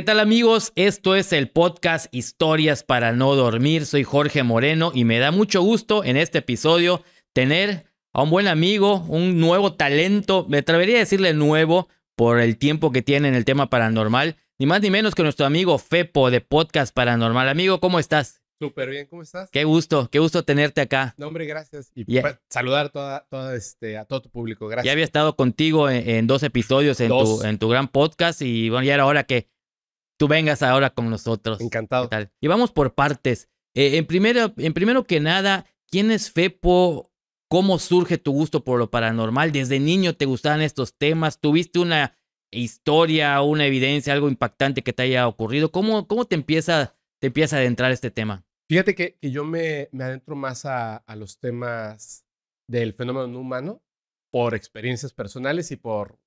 ¿Qué tal amigos? Esto es el podcast Historias para no dormir. Soy Jorge Moreno y me da mucho gusto en este episodio tener a un buen amigo, un nuevo talento, me atrevería a decirle nuevo por el tiempo que tiene en el tema paranormal, ni más ni menos que nuestro amigo Fepo de Podcast Paranormal. Amigo, ¿cómo estás? Súper bien, ¿cómo estás? Qué gusto, qué gusto tenerte acá. No, hombre, gracias. Y pues, saludar toda, toda este, a todo tu público, gracias. Ya había estado contigo en, dos episodios en, Tu, en tu gran podcast y bueno, ya era hora que tú vengas ahora con nosotros. Encantado. Y vamos por partes. Eh, en, primero, en primero que nada, ¿quién es Fepo? ¿Cómo surge tu gusto por lo paranormal? ¿Desde niño te gustaban estos temas? ¿Tuviste una historia, una evidencia, algo impactante que te haya ocurrido? ¿Cómo, cómo te, empieza, te empieza a adentrar este tema? Fíjate que, yo me, me, adentro más a, a los temas del fenómeno humano por experiencias personales y por...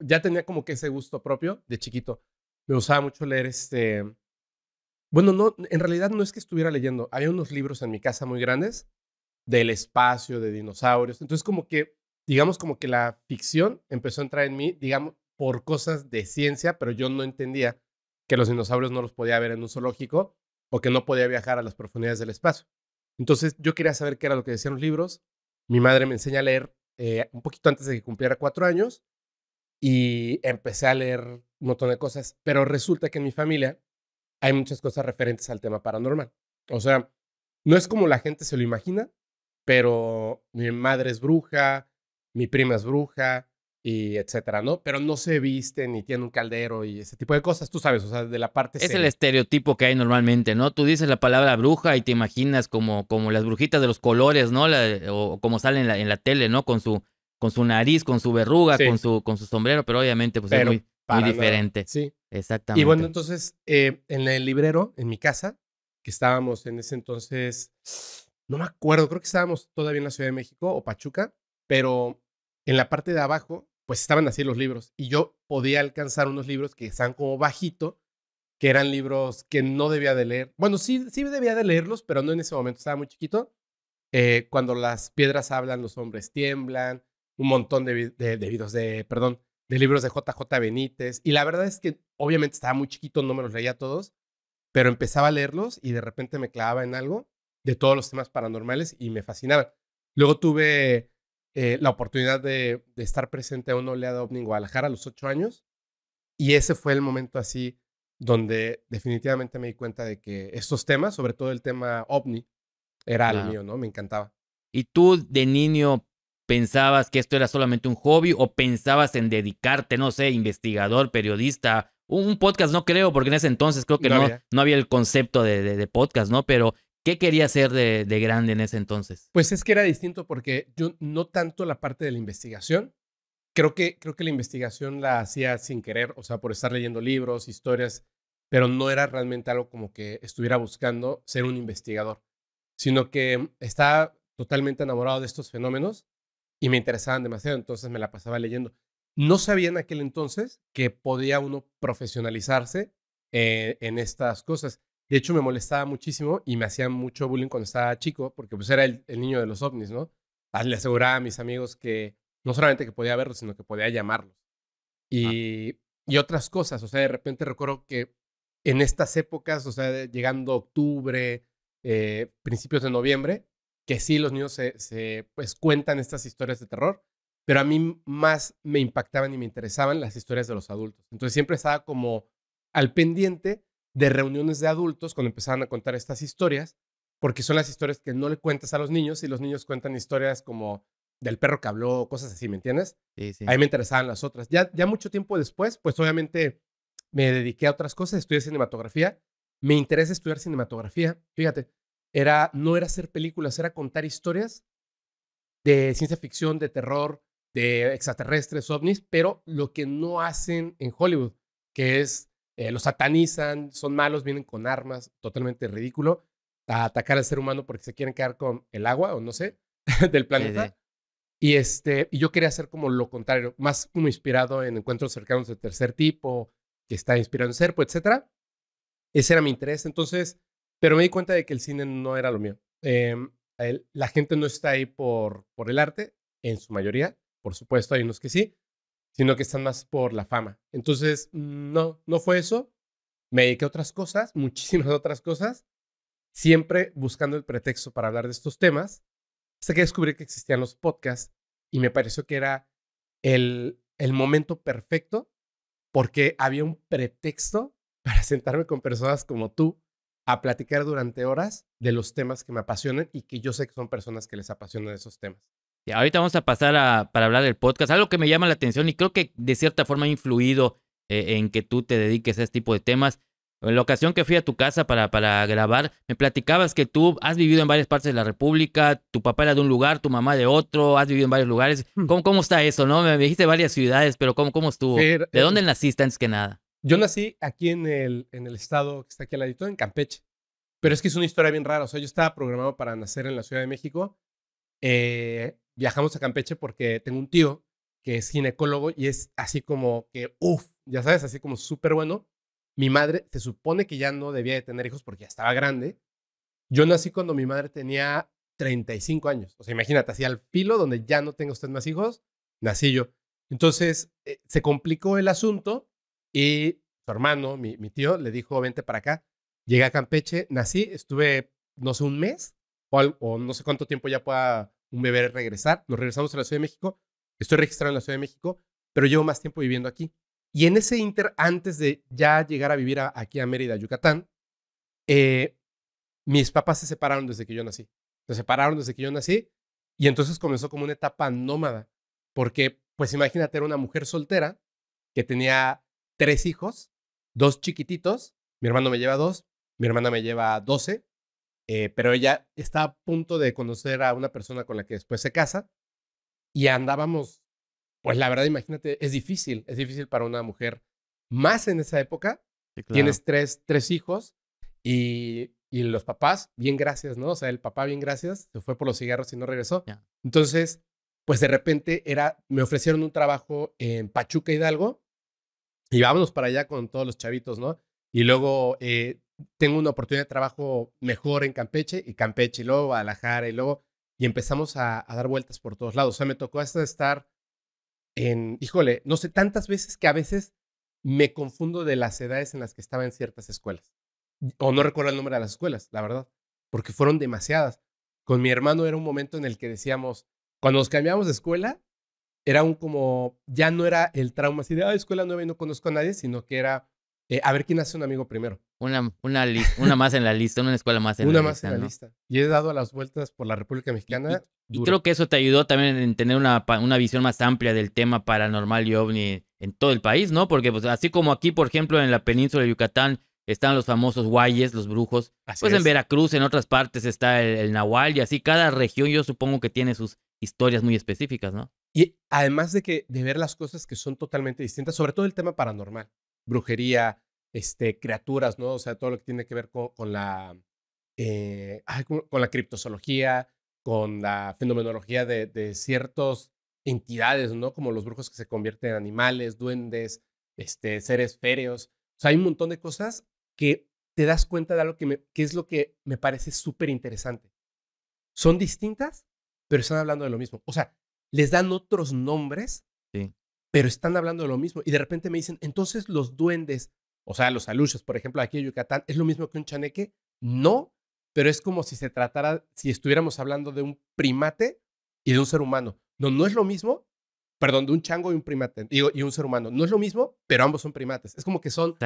Ya tenía como que ese gusto propio de chiquito me gustaba mucho leer este... Bueno, no, en realidad no es que estuviera leyendo. Había unos libros en mi casa muy grandes del espacio, de dinosaurios. Entonces, como que, digamos, como que la ficción empezó a entrar en mí, digamos, por cosas de ciencia, pero yo no entendía que los dinosaurios no los podía ver en un zoológico o que no podía viajar a las profundidades del espacio. Entonces, yo quería saber qué era lo que decían los libros. Mi madre me enseña a leer eh, un poquito antes de que cumpliera cuatro años y empecé a leer un montón de cosas, pero resulta que en mi familia hay muchas cosas referentes al tema paranormal. O sea, no es como la gente se lo imagina, pero mi madre es bruja, mi prima es bruja y etcétera, ¿no? Pero no se viste ni tiene un caldero y ese tipo de cosas, tú sabes, o sea, de la parte... Es el estereotipo que hay normalmente, ¿no? Tú dices la palabra bruja y te imaginas como, como las brujitas de los colores, ¿no? o como salen en la, tele, ¿no? Con su, con su nariz, con su verruga, con, su, con su sombrero, pero obviamente pues es muy diferente. Sí. Exactamente. Y bueno, entonces, eh, en el librero, en mi casa, que estábamos en ese entonces, no me acuerdo, creo que estábamos todavía en la Ciudad de México o Pachuca, pero en la parte de abajo, pues estaban así los libros. Y yo podía alcanzar unos libros que están como bajito, que eran libros que no debía de leer. Bueno, sí, sí debía de leerlos, pero no en ese momento, estaba muy chiquito. Eh, cuando las piedras hablan, los hombres tiemblan, un montón de, de, de de, perdón, de libros de JJ Benítez. Y la verdad es que obviamente estaba muy chiquito, no me los leía todos, pero empezaba a leerlos y de repente me clavaba en algo de todos los temas paranormales y me fascinaba. Luego tuve eh, la oportunidad de, estar presente a una oleada ovni en Guadalajara a los ocho años y ese fue el momento así donde definitivamente me di cuenta de que estos temas, sobre todo el tema ovni, era el mío, ¿no? Me encantaba. ¿Y tú de niño pensabas que esto era solamente un hobby o pensabas en dedicarte, no sé, investigador, periodista, un, podcast, no creo, porque en ese entonces creo que no, no, había. el concepto de, de, podcast, ¿no? Pero, ¿qué quería hacer de, de, grande en ese entonces? Pues es que era distinto porque yo no tanto la parte de la investigación, creo que, creo que la investigación la hacía sin querer, o sea, por estar leyendo libros, historias, pero no era realmente algo como que estuviera buscando ser un investigador, sino que estaba totalmente enamorado de estos fenómenos y me interesaban demasiado, entonces me la pasaba leyendo. No sabía en aquel entonces que podía uno profesionalizarse eh, en estas cosas. De hecho, me molestaba muchísimo y me hacían mucho bullying cuando estaba chico, porque pues era el, niño de los ovnis, ¿no? Ah, le aseguraba a mis amigos que no solamente que podía verlos, sino que podía llamarlos. Y, otras cosas, o sea, de repente recuerdo que en estas épocas, o sea, llegando octubre, eh, principios de noviembre, que sí los niños se, pues cuentan estas historias de terror, pero a mí más me impactaban y me interesaban las historias de los adultos. Entonces siempre estaba como al pendiente de reuniones de adultos cuando empezaban a contar estas historias, porque son las historias que no le cuentas a los niños y los niños cuentan historias como del perro que habló, cosas así, ¿me entiendes? Sí, sí. A mí me interesaban las otras. Ya, ya mucho tiempo después, pues obviamente me dediqué a otras cosas, estudié cinematografía, me interesa estudiar cinematografía. Fíjate, no era hacer películas, era contar historias de ciencia ficción, de terror, de extraterrestres, ovnis, pero lo que no hacen en Hollywood, que es eh, los satanizan, son malos, vienen con armas, totalmente ridículo, a atacar al ser humano porque se quieren quedar con el agua o no sé, del planeta. Y, este, yo quería hacer como lo contrario, más como inspirado en encuentros cercanos de tercer tipo, que está inspirado en Serpo, etc. Ese era mi interés. Entonces, pero me di cuenta de que el cine no era lo mío. Em, la gente no está ahí por, por el arte, en su mayoría, por supuesto, hay unos que sí, sino que están más por la fama. Entonces, no, no fue eso. Me dediqué a otras cosas, muchísimas otras cosas, siempre buscando el pretexto para hablar de estos temas, hasta que descubrí que existían los podcasts y me pareció que era el momento perfecto porque había un pretexto para sentarme con personas como tú a platicar durante horas de los temas que me apasionan y que yo sé que son personas que les apasionan esos temas. Y ahorita vamos a pasar para hablar del podcast. Algo que me llama la atención y creo que de cierta forma ha influido eh, en que tú te dediques a este tipo de temas. En la ocasión que fui a tu casa para, para grabar, me platicabas que tú has vivido en varias partes de la República, tu papá era de un lugar, tu mamá de otro, has vivido en varios lugares. Hmm. ¿Cómo, cómo está eso? no? Me dijiste varias ciudades, pero ¿cómo, cómo estuvo? ¿De eh, dónde naciste antes que nada? Yo nací aquí en el, en el estado que está aquí al ladito, en Campeche. Pero es que es una historia bien rara. O sea, yo estaba programado para nacer en la Ciudad de México. Eh, viajamos a Campeche porque tengo un tío que es ginecólogo y es así como que, uff, ya sabes, así como súper bueno. Mi madre se supone que ya no debía de tener hijos porque ya estaba grande. Yo nací cuando mi madre tenía 35 años. O sea, imagínate, así al filo donde ya no tenga usted más hijos, nací yo. Entonces, eh, se complicó el asunto y su hermano, mi, tío, le dijo, vente para acá. Llegué a Campeche, nací, estuve, no sé, un mes o, no sé cuánto tiempo ya pueda un bebé regresar. Nos regresamos a la Ciudad de México. Estoy registrado en la Ciudad de México, pero llevo más tiempo viviendo aquí. Y en ese inter, antes de ya llegar a vivir aquí a Mérida, Yucatán, eh, mis papás se separaron desde que yo nací. Se separaron desde que yo nací y entonces comenzó como una etapa nómada, porque pues imagínate, era una mujer soltera que tenía tres hijos, dos chiquititos, mi hermano me lleva dos, mi hermana me lleva doce, eh, pero ella está a punto de conocer a una persona con la que después se casa y andábamos, pues la verdad, imagínate, es difícil, es difícil para una mujer, más en esa época, tienes tres, tres hijos y, los papás, bien gracias, ¿no? O sea, el papá, bien gracias, se fue por los cigarros y no regresó. Entonces, pues de repente era, me ofrecieron un trabajo en Pachuca Hidalgo y vámonos para allá con todos los chavitos, ¿no? Y luego eh, tengo una oportunidad de trabajo mejor en Campeche y Campeche y luego Guadalajara y luego, y empezamos a, dar vueltas por todos lados. O sea, me tocó hasta estar en, híjole, no sé, tantas veces que a veces me confundo de las edades en las que estaba en ciertas escuelas. O no recuerdo el nombre de las escuelas, la verdad, porque fueron demasiadas. Con mi hermano era un momento en el que decíamos, cuando nos cambiamos de escuela, era un como, ya no era el trauma así de, ah, escuela nueva y no conozco a nadie, sino que era, eh, a ver quién hace un amigo primero. Una, una, una más en la lista, una escuela más en una la más lista. Una más en la lista. Y he dado las vueltas por la República Mexicana. Y, creo que eso te ayudó también en tener una, visión más amplia del tema paranormal y ovni en todo el país, ¿no? Porque pues, así como aquí, por ejemplo, en la península de Yucatán, están los famosos guayes, los brujos. pues en Veracruz, en otras partes está el, nahual y así cada región yo supongo que tiene sus historias muy específicas, ¿no? Y además de que de ver las cosas que son totalmente distintas, sobre todo el tema paranormal, brujería, este, criaturas, ¿no? O sea, todo lo que tiene que ver con, la, eh, con la criptozoología, con la fenomenología de, de ciertas entidades, ¿no? Como los brujos que se convierten en animales, duendes, este, seres féreos. O hay un montón de cosas que te das cuenta de algo que, me, que es lo que me parece súper interesante. Son distintas, pero están hablando de lo mismo. O sea, les dan otros nombres, pero están hablando de lo mismo. Y de repente me dicen, entonces los duendes, o sea, los aluches, por ejemplo, aquí en Yucatán, ¿es lo mismo que un chaneque? No, pero es como si se tratara, si estuviéramos hablando de un primate y de un ser humano. No, no es lo mismo, perdón, de un chango y un primate, digo, y un ser humano. No es lo mismo, pero ambos son primates. Es como que son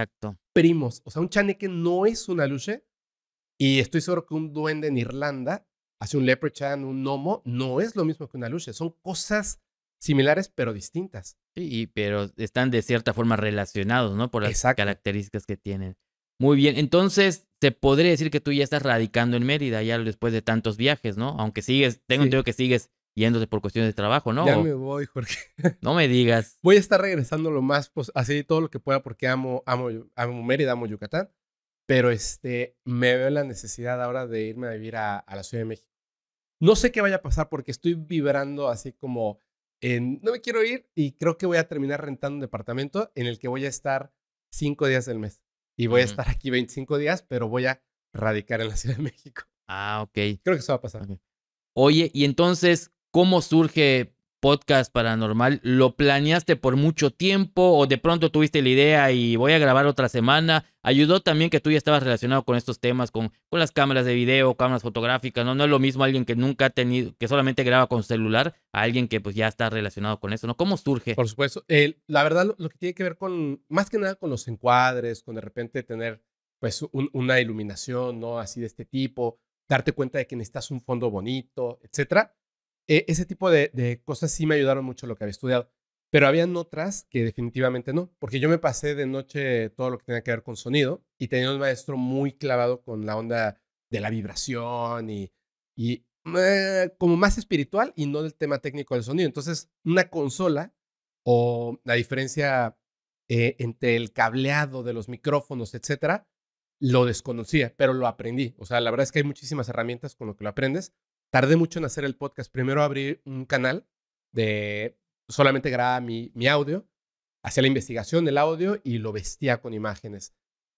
primos. O sea, un chaneque no es un aluche y estoy seguro que un duende en Irlanda Hace un leprechaun, un gnomo, no es lo mismo que una lucha. Son cosas similares pero distintas. Sí, y, pero están de cierta forma relacionados, ¿no? Por las características que tienen. Muy bien, entonces te podría decir que tú ya estás radicando en Mérida ya después de tantos viajes, ¿no? Aunque sigues, tengo un entendido que sigues yéndote por cuestiones de trabajo, ¿no? Ya me voy, Jorge. No me digas. Voy a estar regresando lo más, pues, así todo lo que pueda porque amo, amo, amo Mérida, amo Yucatán pero este, me veo la necesidad ahora de irme a vivir a, la Ciudad de México. No sé qué vaya a pasar porque estoy vibrando así como en, no me quiero ir y creo que voy a terminar rentando un departamento en el que voy a estar cinco días del mes. Y voy a estar aquí 25 días, pero voy a radicar en la Ciudad de México. Ah, ok. Creo que eso va a pasar. Oye, y entonces, ¿cómo surge podcast paranormal, ¿lo planeaste por mucho tiempo o de pronto tuviste la idea y voy a grabar otra semana? Ayudó también que tú ya estabas relacionado con estos temas, con, las cámaras de video, cámaras fotográficas, ¿no? No es lo mismo alguien que nunca ha tenido, que solamente graba con celular, a alguien que pues ya está relacionado con eso, ¿no? ¿Cómo surge? Por supuesto. Eh, la verdad, lo, que tiene que ver con, más que nada con los encuadres, con de repente tener pues una iluminación, ¿no? Así de este tipo, darte cuenta de que necesitas un fondo bonito, etcétera e-, ese tipo de, cosas sí me ayudaron mucho lo que había estudiado, pero habían otras que definitivamente no, porque yo me pasé de noche todo lo que tenía que ver con sonido y tenía un maestro muy clavado con la onda de la vibración y, eh, como más espiritual y no del tema técnico del sonido. Entonces, una consola o la diferencia eh, entre el cableado de los micrófonos, etcétera, lo desconocía, pero lo aprendí. O sea, la verdad es que hay muchísimas herramientas con lo que lo aprendes tardé mucho en hacer el podcast. Primero abrí un canal de solamente grababa mi, audio, hacía la investigación del audio y lo vestía con imágenes.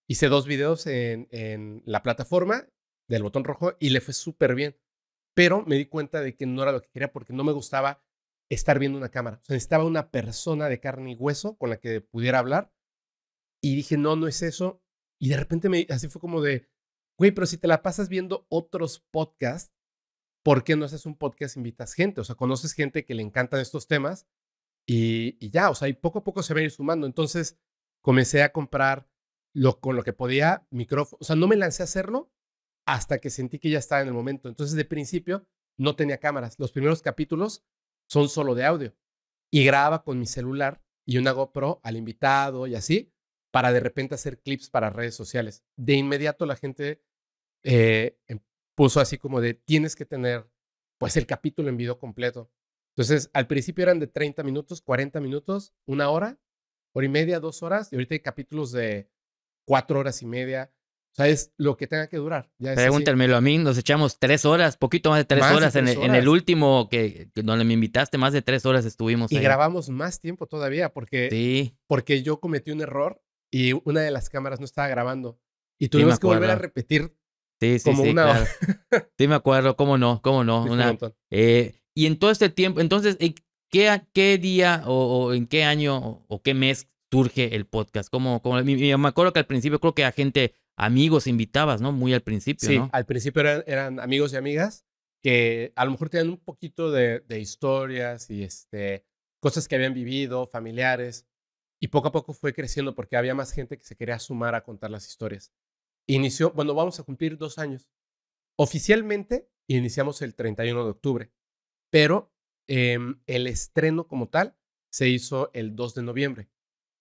Hice dos videos en, la plataforma del botón rojo y le fue súper bien. Pero me di cuenta de que no era lo que quería porque no me gustaba estar viendo una cámara. O necesitaba una persona de carne y hueso con la que pudiera hablar. Y dije, no, no es eso. Y de repente me, así fue como de, güey, pero si te la pasas viendo otros podcasts ¿por qué no haces un podcast, invitas gente? O sea, conoces gente que le encantan estos temas y, ya, o sea, y poco a poco se va a ir sumando. Entonces, comencé a comprar lo, con lo que podía micrófono, o sea, no me lancé a hacerlo hasta que sentí que ya estaba en el momento. Entonces, de principio, no tenía cámaras. Los primeros capítulos son solo de audio y grababa con mi celular y una GoPro al invitado y así para de repente hacer clips para redes sociales. De inmediato la gente eh, empezó puso así como de tienes que tener pues el capítulo en video completo. Entonces, al principio eran de 30 minutos, 40 minutos, una hora, hora y media, dos horas, y ahorita hay capítulos de cuatro horas y media. O sea, es lo que tenga que durar. Ya Pregúntenmelo a mí, nos echamos tres horas, poquito más de tres, horas, en, el último que, donde me invitaste, más de tres horas estuvimos. Y grabamos más tiempo todavía porque, porque yo cometí un error y una de las cámaras no estaba grabando. Y tuvimos que volver a repetir Sí, sí, sí. sí, me acuerdo, cómo no, cómo no. Eh, y en todo este tiempo, entonces, ¿qué, qué día o, en qué año o, qué mes surge el podcast? Como, como, me acuerdo que al principio creo que a gente, amigos invitabas, ¿no? Muy al principio. Sí, al principio eran, eran, amigos y amigas que a lo mejor tenían un poquito de, de historias y este, cosas que habían vivido, familiares. Y poco a poco fue creciendo porque había más gente que se quería sumar a contar las historias. Inició, bueno, vamos a cumplir dos años. Oficialmente iniciamos el 31 de octubre, pero em, el estreno como tal se hizo el 2 de noviembre.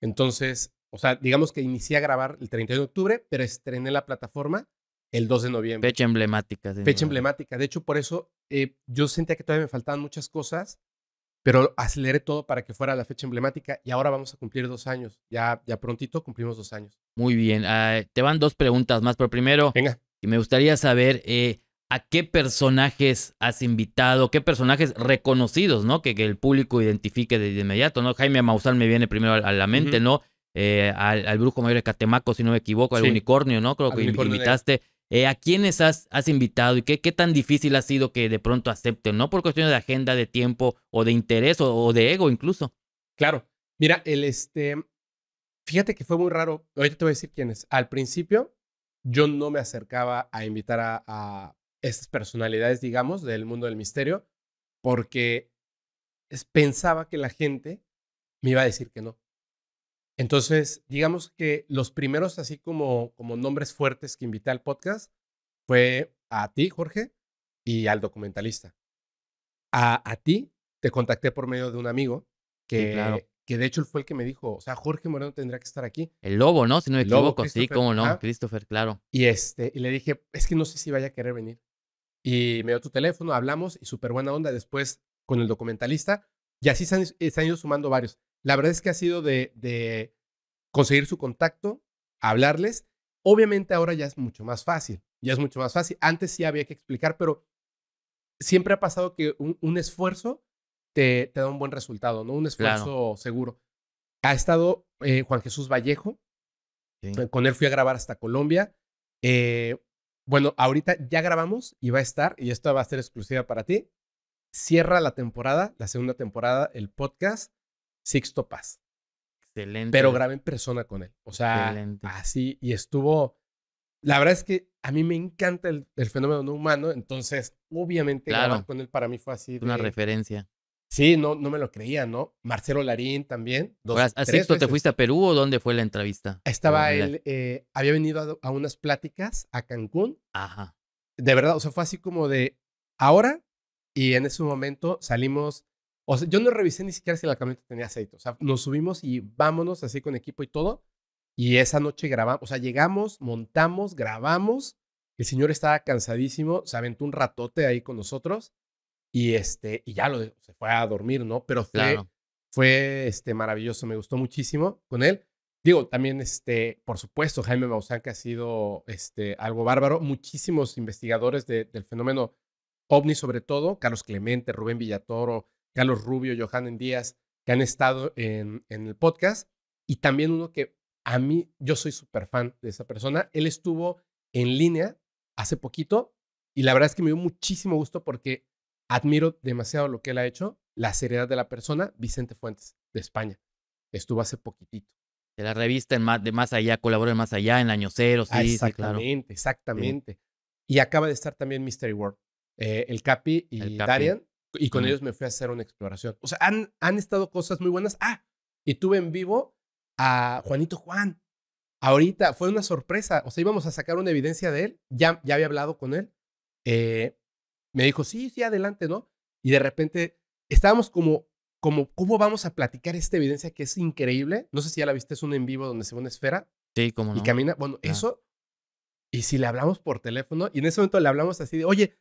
Entonces, o sea, digamos que inicié a grabar el 31 de octubre, pero estrené la plataforma el 2 de noviembre. Fecha emblemática. De fecha emblemática. De hecho, por eso eh, yo sentía que todavía me faltaban muchas cosas pero aceleré todo para que fuera la fecha emblemática y ahora vamos a cumplir dos años. Ya, ya prontito cumplimos dos años. Muy bien. Ah, te van dos preguntas más, pero primero, Venga. me gustaría saber eh, a qué personajes has invitado, qué personajes reconocidos, ¿no? Que, el público identifique de, inmediato, ¿no? Jaime Mausal me viene primero a, la mente, ¿no? Eh, al, brujo mayor de Catemaco, si no me equivoco, al unicornio, ¿no? Creo que invitaste. Eh, a quiénes has, invitado y qué, tan difícil ha sido que de pronto acepten, no por cuestiones de agenda, de tiempo o de interés o, de ego incluso. Claro, mira, el este, fíjate que fue muy raro, ahorita te voy a decir quiénes. Al principio yo no me acercaba a invitar a, a estas personalidades, digamos, del mundo del misterio, porque pensaba que la gente me iba a decir que no. Entonces, digamos que los primeros, así como, nombres fuertes que invité al podcast, fue a ti, Jorge, y al documentalista. A, ti te contacté por medio de un amigo que, que de hecho fue el que me dijo, o sea, Jorge Moreno tendría que estar aquí. El lobo, ¿no? Si no me el lobo, sí, cómo no, Christopher, claro. Y, este, y le dije, es que no sé si vaya a querer venir. Y me dio tu teléfono, hablamos y súper buena onda. Después con el documentalista y así se han eh, ido sumando varios. La verdad es que ha sido de, conseguir su contacto, hablarles. Obviamente ahora ya es mucho más fácil, ya es mucho más fácil. Antes sí había que explicar, pero siempre ha pasado que un, esfuerzo te, da un buen resultado, ¿no? Un esfuerzo seguro. Ha estado eh, Juan Jesús Vallejo, eh, con él fui a grabar hasta Colombia. Eh, bueno, ahorita ya grabamos y va a estar, y esto va a ser exclusiva para ti. Cierra la temporada, la segunda temporada, el podcast Sixto Paz. Excelente. Pero grabé en persona con él. O sea, así. Y estuvo. La verdad es que a mí me encanta el, fenómeno no humano. Entonces, obviamente, grabar con él para mí fue así. De, Una referencia. Sí, no, no me lo creía, ¿no? Marcelo Larín también. ¿A Sixto te fuiste a Perú o dónde fue la entrevista? Estaba él, eh, había venido a, a, unas pláticas a Cancún. Ajá. De verdad, o sea, fue así como de ahora y en ese momento salimos o sea, yo no revisé ni siquiera si la camioneta tenía aceite. O sea, nos subimos y vámonos así con equipo y todo. Y esa noche grabamos, o sea, llegamos, montamos, grabamos. El señor estaba cansadísimo, se aventó un ratote ahí con nosotros y este y ya lo se fue a dormir, ¿no? Pero fue fue este maravilloso, me gustó muchísimo con él. Digo, también este, por supuesto, Jaime Maussan que ha sido este algo bárbaro, muchísimos investigadores del fenómeno ovni sobre todo, Carlos Clemente, Rubén Villatoro, Carlos Rubio, Johanen Díaz, que han estado en, el podcast. Y también uno que a mí, yo soy súper fan de esa persona. Él estuvo en línea hace poquito y la verdad es que me dio muchísimo gusto porque admiro demasiado lo que él ha hecho, la seriedad de la persona, Vicente Fuentes, de España. Estuvo hace poquitito. De la revista en más, de Más Allá, colaboró en Más Allá, en Año Cero, ah, sí, exactamente, Exactamente, Y acaba de estar también Mystery World. Eh, el Capi y el Darian y con ellos me fui a hacer una exploración. O sea, han, estado cosas muy buenas. Ah, y tuve en vivo a Juanito Juan. Ahorita fue una sorpresa. O sea, íbamos a sacar una evidencia de él. Ya, ya había hablado con él. Eh, me dijo, sí, sí, adelante, ¿no? Y de repente estábamos como, como, ¿cómo vamos a platicar esta evidencia que es increíble? No sé si ya la viste, es un en vivo donde se ve una esfera. Sí, como no. Y camina. Bueno, eso. Y si le hablamos por teléfono, y en ese momento le hablamos así de, oye,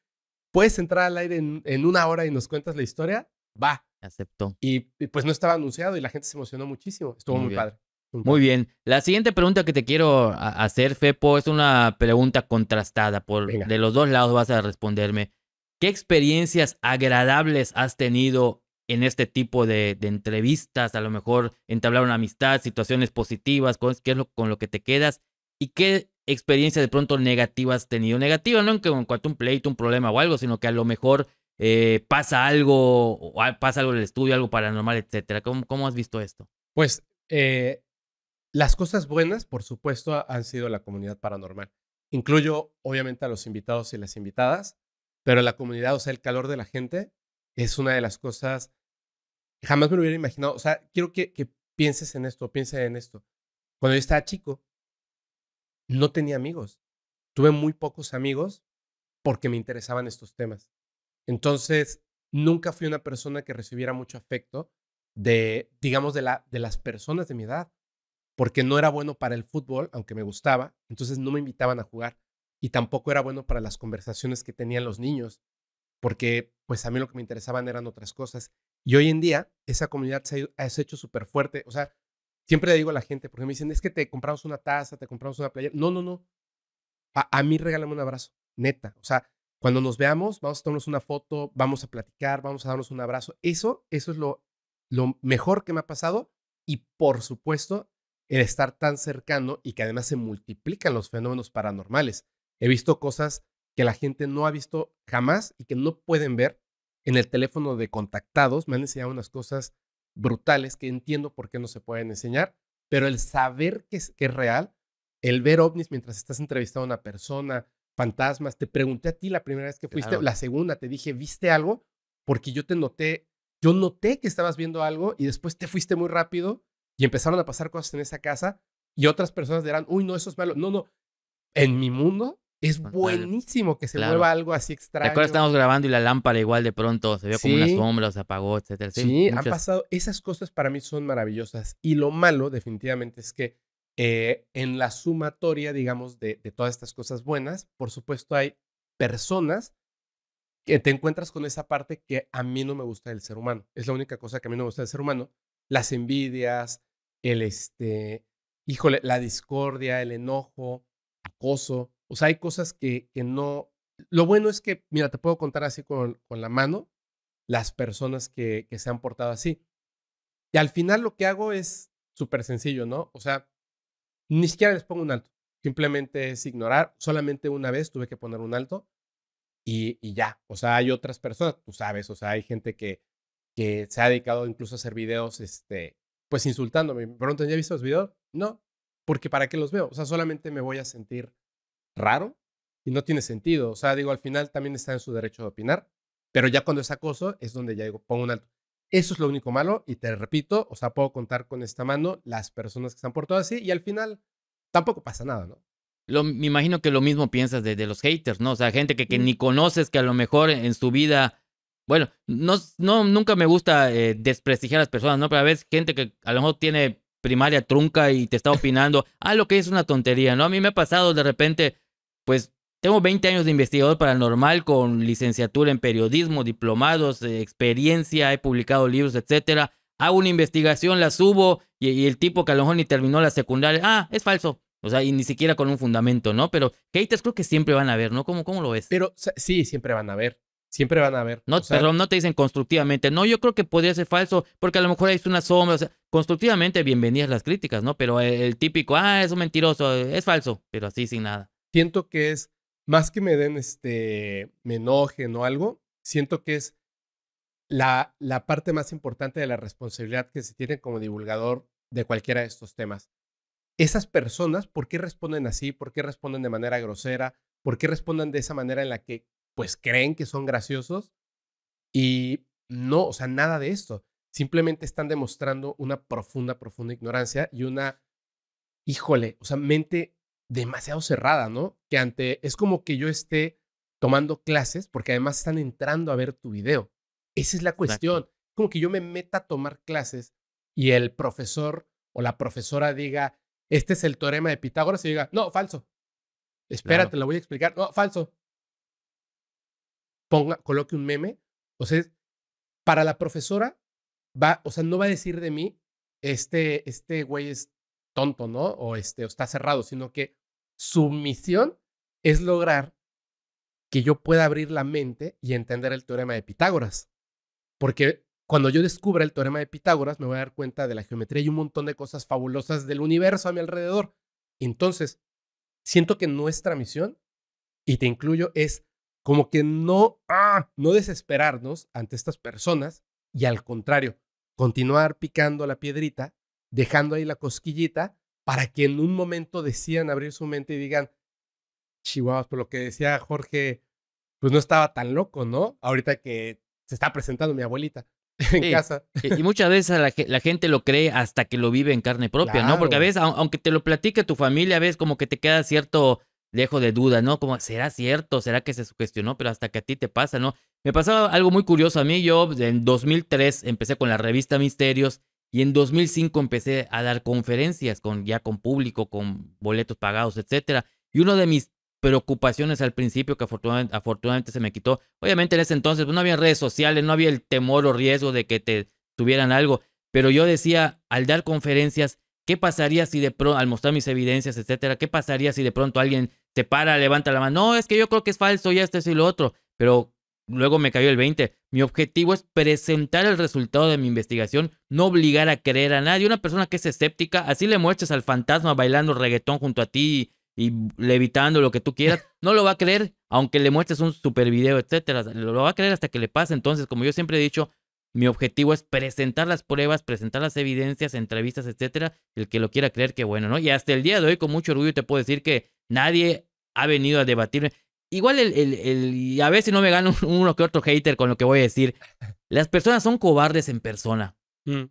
¿puedes entrar al aire en, una hora y nos cuentas la historia? Va. Aceptó. Y, pues no estaba anunciado y la gente se emocionó muchísimo. Estuvo muy, padre. Muy, bien. La siguiente pregunta que te quiero hacer, Fepo, es una pregunta contrastada. Por, de los dos lados vas a responderme. ¿Qué experiencias agradables has tenido en este tipo de, entrevistas? A lo mejor entablar una amistad, situaciones positivas, qué es lo, con lo que te quedas y qué experiencias de pronto negativas tenido. Negativa no en, cuanto a un pleito, un problema o algo, sino que a lo mejor eh, pasa algo, ah, pasa algo en el estudio, algo paranormal, etcétera. ¿Cómo, has visto esto? Pues eh, las cosas buenas, por supuesto, han sido la comunidad paranormal. Incluyo, obviamente, a los invitados y las invitadas, pero la comunidad, o sea, el calor de la gente, es una de las cosas jamás me lo hubiera imaginado. O sea, quiero que, que pienses en esto, piensa en esto. Cuando yo estaba chico, no tenía amigos. Tuve muy pocos amigos porque me interesaban estos temas. Entonces, nunca fui una persona que recibiera mucho afecto de, digamos, de, las personas de mi edad, porque no era bueno para el fútbol, aunque me gustaba, entonces no me invitaban a jugar y tampoco era bueno para las conversaciones que tenían los niños, porque pues a mí lo que me interesaban eran otras cosas. Y hoy en día esa comunidad se ha, hecho súper fuerte, o sea, Siempre le digo a la gente, porque me dicen, es que te compramos una taza, te compramos una playera. No, no, no. A, mí regálame un abrazo, neta. O sea, cuando nos veamos, vamos a tomarnos una foto, vamos a platicar, vamos a darnos un abrazo. Eso, eso es lo, lo mejor que me ha pasado. Y por supuesto, el estar tan cercano y que además se multiplican los fenómenos paranormales. He visto cosas que la gente no ha visto jamás y que no pueden ver en el teléfono de contactados. Me han enseñado unas cosas brutales que entiendo por qué no se pueden enseñar, pero el saber que es, que es real, el ver ovnis mientras estás entrevistando a una persona, fantasmas, te pregunté a ti la primera vez que fuiste, la segunda te dije, ¿viste algo? Porque yo te noté, yo noté que estabas viendo algo y después te fuiste muy rápido y empezaron a pasar cosas en esa casa y otras personas dirán, uy, no, eso es malo. No, no, en mi mundo es buenísimo que se vuelva algo así extraño. ¿Te estamos grabando y la lámpara igual de pronto se vio como una sombra, se apagó, etcétera. Sí, han pasado. Esas cosas para mí son maravillosas. Y lo malo, definitivamente, es que eh, en la sumatoria, digamos, de, de todas estas cosas buenas, por supuesto, hay personas que te encuentras con esa parte que a mí no me gusta del ser humano. Es la única cosa que a mí no me gusta del ser humano. Las envidias, el este, híjole, la discordia, el enojo, acoso. O sea, hay cosas que, no... Lo bueno es que, mira, te puedo contar así con, la mano las personas que, se han portado así. Y al final lo que hago es súper sencillo, ¿no? O sea, ni siquiera les pongo un alto. Simplemente es ignorar. Solamente una vez tuve que poner un alto y, ya. O sea, hay otras personas, tú sabes, o sea, hay gente que, que se ha dedicado incluso a hacer videos, este, pues insultándome. ¿Pronto ya visto los videos? No, porque ¿para qué los veo? O sea, solamente me voy a sentir raro y no tiene sentido. O sea, digo, al final también está en su derecho de opinar, pero ya cuando es acoso es donde ya digo, pongo un alto. Eso es lo único malo y te repito, o sea, puedo contar con esta mano las personas que están por todo así y al final tampoco pasa nada, ¿no? me imagino que lo mismo piensas de, los haters, ¿no? O sea, gente que, ni conoces, que a lo mejor en su vida, bueno, no, no nunca me gusta eh, desprestigiar a las personas, ¿no? Pero a veces gente que a lo mejor tiene primaria trunca y te está opinando, ah, lo que es una tontería, ¿no? A mí me ha pasado de repente, pues tengo 20 años de investigador paranormal con licenciatura en periodismo, diplomados, eh, experiencia, he publicado libros, etcétera. Hago una investigación, la subo y, el tipo que a lo mejor ni terminó la secundaria, ah, es falso. O sea, y ni siquiera con un fundamento, ¿no? Pero haters creo que siempre van a ver, ¿no? ¿Cómo, cómo lo ves? Pero sí, siempre van a ver, Siempre van a ver. No, perdón, no te dicen constructivamente. No, yo creo que podría ser falso porque a lo mejor hay una sombra. O sea, constructivamente, bienvenidas las críticas, ¿no? Pero el, el típico, ah, es un mentiroso, es falso, pero así sin nada siento que es, más que me den, este, me enojen o algo, siento que es la, la parte más importante de la responsabilidad que se tiene como divulgador de cualquiera de estos temas. Esas personas, ¿por qué responden así? ¿Por qué responden de manera grosera? ¿Por qué responden de esa manera en la que pues creen que son graciosos? Y no, o sea, nada de esto. Simplemente están demostrando una profunda, profunda ignorancia y una, híjole, o sea, mente demasiado cerrada, ¿no? Que ante, es como que yo esté tomando clases porque además están entrando a ver tu video. Esa es la cuestión. Como que yo me meta a tomar clases y el profesor o la profesora diga, este es el teorema de Pitágoras y diga, no, falso. Espérate, lo voy a explicar. No, falso. Ponga, coloque un meme. O sea, para la profesora, va, o sea, no va a decir de mí, este, este güey es tonto, ¿no? O, este, está cerrado, sino que su misión es lograr que yo pueda abrir la mente y entender el teorema de Pitágoras. Porque cuando yo descubra el teorema de Pitágoras, me voy a dar cuenta de la geometría y un montón de cosas fabulosas del universo a mi alrededor. Entonces, siento que nuestra misión, y te incluyo, es como que no, ah, no desesperarnos ante estas personas y al contrario, continuar picando la piedrita dejando ahí la cosquillita para que en un momento decían abrir su mente y digan, chihuahuas, por pues, lo que decía Jorge, pues no estaba tan loco, ¿no? Ahorita que se está presentando mi abuelita en casa. E, y muchas veces la, gente lo cree hasta que lo vive en carne propia, ¿no? Porque a veces, aunque te lo platique tu familia, a veces como que te queda cierto lejos de duda, ¿no? Como, ¿será cierto? ¿Será que se sugestionó? Pero hasta que a ti te pasa, ¿no? Me pasaba algo muy curioso a mí. Yo en 2003 empecé con la revista Misterios y en 2005 empecé a dar conferencias con, ya con público, con boletos pagados, etcétera. Y una de mis preocupaciones al principio, que afortunadamente, se me quitó, obviamente en ese entonces pues, no había redes sociales, no había el temor o riesgo de que te tuvieran algo, pero yo decía, al dar conferencias, ¿qué pasaría si de pronto, al mostrar mis evidencias, etcétera, qué pasaría si de pronto alguien te para, levanta la mano, no, es que yo creo que es falso, ya este y lo otro, pero Luego me cayó el 20. Mi objetivo es presentar el resultado de mi investigación, no obligar a creer a nadie. Una persona que es escéptica, así le muestres al fantasma bailando reggaetón junto a ti y, levitando lo que tú quieras, no lo va a creer, aunque le muestres un super video, etcétera. Lo va a creer hasta que le pase. Entonces, como yo siempre he dicho, mi objetivo es presentar las pruebas, presentar las evidencias, entrevistas, etcétera. El que lo quiera creer, que bueno, ¿no? Y hasta el día de hoy, con mucho orgullo, te puedo decir que nadie ha venido a debatirme igual el, el, el, y a veces no me gano uno que otro hater con lo que voy a decir. Las personas son cobardes en persona. Mm.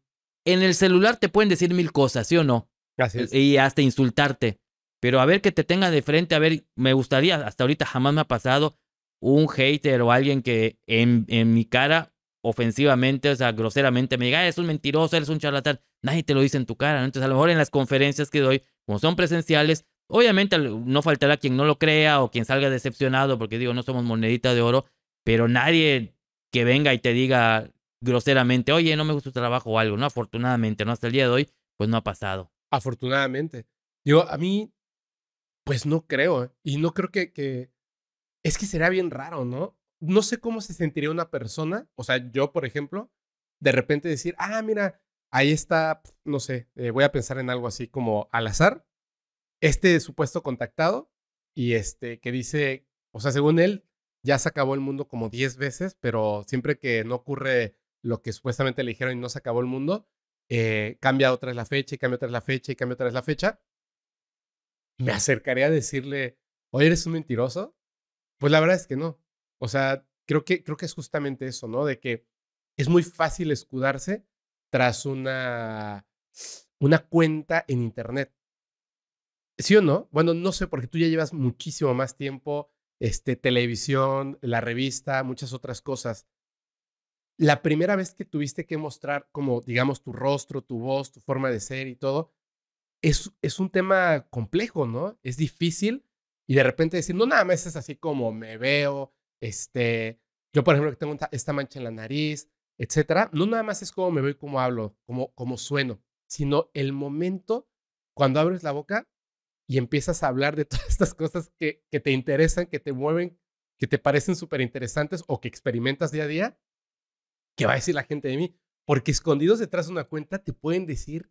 En el celular te pueden decir mil cosas, ¿sí o no? Gracias. Y hasta insultarte. Pero a ver que te tenga de frente, a ver, me gustaría, hasta ahorita jamás me ha pasado un hater o alguien que en, en mi cara ofensivamente, o sea, groseramente me diga, ah, eres un mentiroso, eres un charlatán. Nadie te lo dice en tu cara, ¿no? Entonces a lo mejor en las conferencias que doy, como son presenciales, Obviamente no faltará quien no lo crea o quien salga decepcionado porque digo, no somos monedita de oro, pero nadie que venga y te diga groseramente, oye, no me gusta tu trabajo o algo, ¿no? Afortunadamente, ¿no? Hasta el día de hoy, pues no ha pasado. Afortunadamente. yo a mí, pues no creo, ¿eh? y no creo que, que... Es que será bien raro, ¿no? No sé cómo se sentiría una persona, o sea, yo, por ejemplo, de repente decir, ah, mira, ahí está, no sé, eh, voy a pensar en algo así como al azar, este supuesto contactado y este que dice, o sea, según él, ya se acabó el mundo como 10 veces, pero siempre que no ocurre lo que supuestamente le dijeron y no se acabó el mundo, eh, cambia otra vez la fecha y cambia otra vez la fecha y cambia otra vez la fecha. Me acercaré a decirle, oye, eres un mentiroso. Pues la verdad es que no. O sea, creo que, creo que es justamente eso, ¿no? De que es muy fácil escudarse tras una, una cuenta en Internet. ¿Sí o no? Bueno, no sé, porque tú ya llevas muchísimo más tiempo, este, televisión, la revista, muchas otras cosas. La primera vez que tuviste que mostrar como, digamos, tu rostro, tu voz, tu forma de ser y todo, es, es un tema complejo, ¿no? Es difícil y de repente decir, no, nada más es así como me veo, este, yo por ejemplo que tengo esta mancha en la nariz, etcétera, no nada más es como me veo y cómo hablo, cómo, cómo sueno, sino el momento cuando abres la boca y empiezas a hablar de todas estas cosas que, te interesan, que te mueven, que te parecen súper interesantes o que experimentas día a día, ¿qué va a decir la gente de mí? Porque escondidos detrás de una cuenta te pueden decir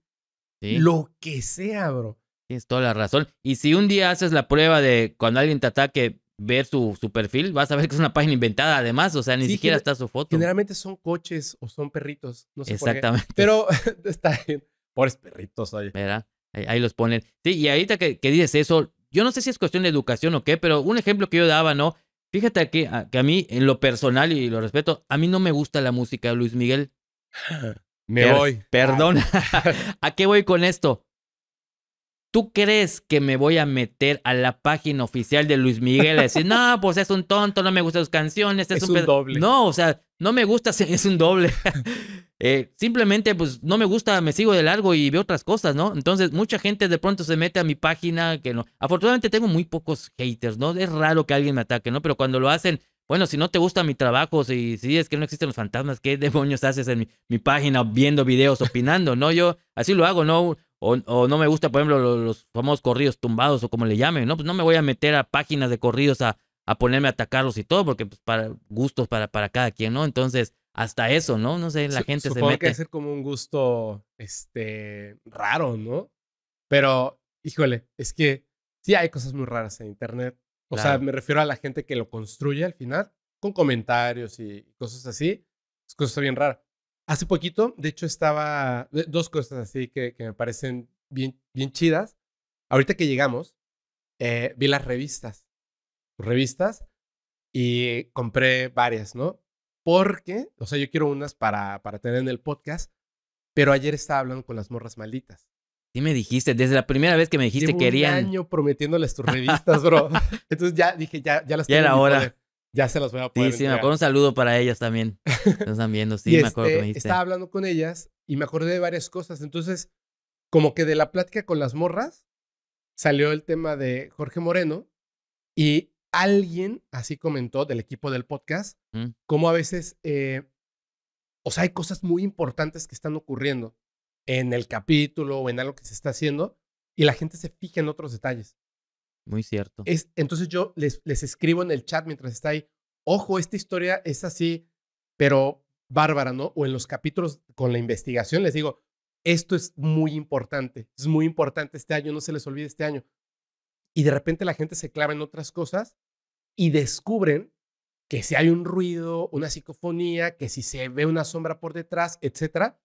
lo que sea, bro. Tienes toda la razón. Y si un día haces la prueba de cuando alguien te ataque, ver su, perfil, vas a ver que es una página inventada además, o sea, ni siquiera está su foto. Generalmente son coches o son perritos, no sé Exactamente. Pero está bien. Pobres perritos, oye. ¿Verdad? Ahí, los ponen. Sí, y ahorita que, dices eso, yo no sé si es cuestión de educación o qué, pero un ejemplo que yo daba, ¿no? Fíjate que a, que a mí, en lo personal y lo respeto, a mí no me gusta la música de Luis Miguel. Me voy. Perdón. ¿A qué voy con esto? ¿Tú crees que me voy a meter a la página oficial de Luis Miguel a decir, no, pues es un tonto, no me gustan sus canciones, es, un, un doble? No, o sea, no me gusta, es un doble. Eh, simplemente, pues no me gusta, me sigo de largo y veo otras cosas, ¿no? Entonces, mucha gente de pronto se mete a mi página, que no. Afortunadamente tengo muy pocos haters, ¿no? Es raro que alguien me ataque, ¿no? Pero cuando lo hacen, bueno, si no te gusta mi trabajo, si, si es que no existen los fantasmas, ¿qué demonios haces en mi, página viendo videos, opinando? No, yo así lo hago, ¿no? O, no me gusta, por ejemplo, los, los, famosos corridos tumbados o como le llamen, ¿no? Pues no me voy a meter a páginas de corridos a, a ponerme a atacarlos y todo, porque pues, para gustos para, para cada quien, ¿no? Entonces, hasta eso, ¿no? No sé, la gente se mete. que ser como un gusto, este, raro, ¿no? Pero, híjole, es que sí hay cosas muy raras en Internet. O sea, me refiero a la gente que lo construye al final, con comentarios y cosas así. Es cosa bien rara. Hace poquito, de hecho, estaba dos cosas así que, me parecen bien, bien chidas. Ahorita que llegamos, eh, vi las revistas revistas y compré varias, ¿no? Porque, o sea, yo quiero unas para, para tener en el podcast, pero ayer estaba hablando con las morras malditas. Sí me dijiste, desde la primera vez que me dijiste que querían... un año prometiéndoles tus revistas, bro. Entonces ya dije, ya, ya las tengo. Ya era hora. Ya se las voy a poner. Sí, sí, me acuerdo. Un saludo para ellas también. Están viendo, sí, me acuerdo que me este, dijiste. Estaba hablando con ellas y me acordé de varias cosas. Entonces, como que de la plática con las morras, salió el tema de Jorge Moreno y alguien así comentó del equipo del podcast, como mm. cómo a veces, eh, o sea, hay cosas muy importantes que están ocurriendo en el capítulo o en algo que se está haciendo y la gente se fija en otros detalles. Muy cierto. Es, entonces yo les, les escribo en el chat mientras está ahí, ojo, esta historia es así, pero bárbara, ¿no? O en los capítulos con la investigación les digo, esto es muy importante, es muy importante este año, no se les olvide este año. Y de repente la gente se clava en otras cosas y descubren que si hay un ruido, una psicofonía, que si se ve una sombra por detrás, etcétera.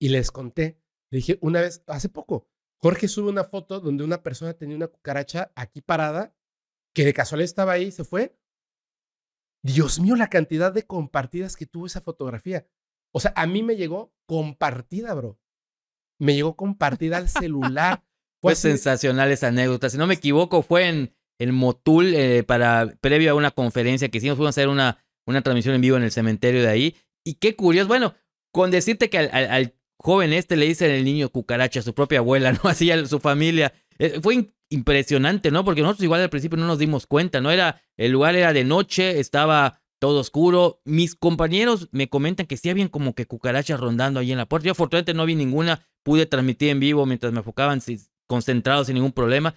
Y les conté, le dije una vez, hace poco, Jorge sube una foto donde una persona tenía una cucaracha aquí parada, que de casualidad estaba ahí, se fue. Dios mío, la cantidad de compartidas que tuvo esa fotografía. O sea, a mí me llegó compartida, bro. Me llegó compartida al celular. Fue sensacional esa anécdota. Si no me equivoco, fue en el Motul eh, para, previo a una conferencia que hicimos, fuimos a hacer una, una transmisión en vivo en el cementerio de ahí. Y qué curioso, bueno, con decirte que al, joven este le dicen el niño cucaracha a su propia abuela, ¿no? Así a su familia. Eh, fue impresionante, ¿no? Porque nosotros igual al principio no nos dimos cuenta, ¿no? Era, el lugar era de noche, estaba todo oscuro. Mis compañeros me comentan que sí habían como que cucarachas rondando ahí en la puerta. Yo afortunadamente no vi ninguna, pude transmitir en vivo mientras me enfocaban concentrado sin ningún problema.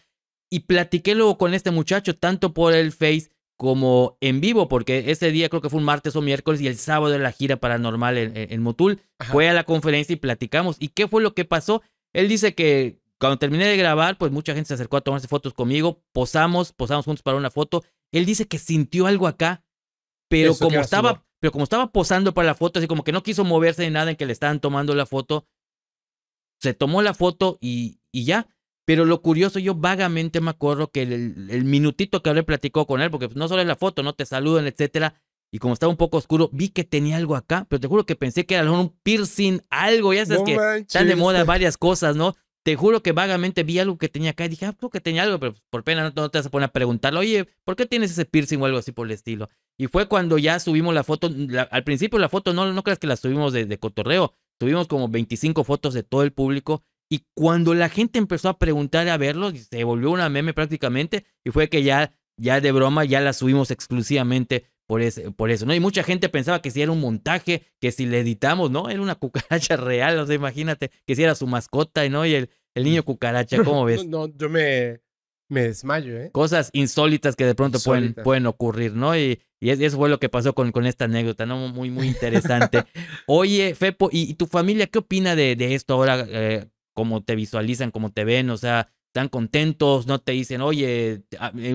Y platiqué luego con este muchacho, tanto por el Face como en vivo, porque ese día creo que fue un martes o miércoles y el sábado de la gira paranormal en, Motul. Fue a la conferencia y platicamos. ¿Y qué fue lo que pasó? Él dice que cuando terminé de grabar, pues mucha gente se acercó a tomarse fotos conmigo, posamos, posamos juntos para una foto. Él dice que sintió algo acá, pero como estaba, pero como estaba posando para la foto, así como que no quiso moverse ni nada en que le estaban tomando la foto, se tomó la foto y, y ya. Pero lo curioso, yo vagamente me acuerdo que el, minutito que hablé platicó con él, porque pues, no solo es la foto, no te saludan, etcétera. Y como estaba un poco oscuro, vi que tenía algo acá, pero te juro que pensé que era un piercing, algo, ya sabes que están de moda varias cosas, ¿no? Te juro que vagamente vi algo que tenía acá y dije, ah, que tenía algo, pero pues, por pena no, te vas a poner a preguntarle, oye, ¿por qué tienes ese piercing o algo así por el estilo? Y fue cuando ya subimos la foto, al principio la foto no, no creas que la subimos de, de cotorreo, tuvimos como 25 fotos de todo el público y cuando la gente empezó a preguntar a verlo, se volvió una meme prácticamente y fue que ya, ya de broma, ya la subimos exclusivamente por, por eso, ¿no? Y mucha gente pensaba que si era un montaje, que si le editamos, ¿no? Era una cucaracha real, o sea, imagínate, que si era su mascota, ¿no? Y el, el niño mm. cucaracha, ¿cómo ves? No, yo me, me desmayo, ¿eh? Cosas insólitas que de pronto pueden, pueden ocurrir, ¿no? Y, eso fue lo que pasó con, con esta anécdota, ¿no? Muy, muy interesante. Oye, Fepo, ¿y, tu familia qué opina de, de esto ahora? Eh, cómo te visualizan, cómo te ven, o sea, están contentos, no te dicen, oye,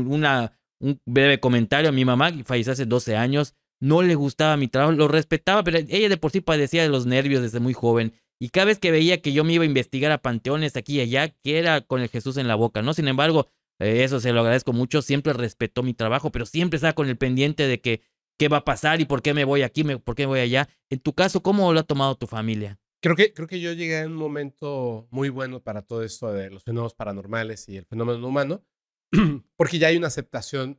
una, un breve comentario a mi mamá, que falleció hace 12 años, no le gustaba mi trabajo, lo respetaba, pero ella de por sí padecía de los nervios desde muy joven. Y cada vez que veía que yo me iba a investigar a panteones aquí y allá, que era con el Jesús en la boca, ¿no? Sin embargo, eh, eso se lo agradezco mucho, siempre respetó mi trabajo, pero siempre estaba con el pendiente de que qué va a pasar y por qué me voy aquí, me, por qué me voy allá. En tu caso, ¿cómo lo ha tomado tu familia? Creo que, creo que yo llegué a un momento muy bueno para todo esto de los fenómenos paranormales y el fenómeno humano, porque ya hay una aceptación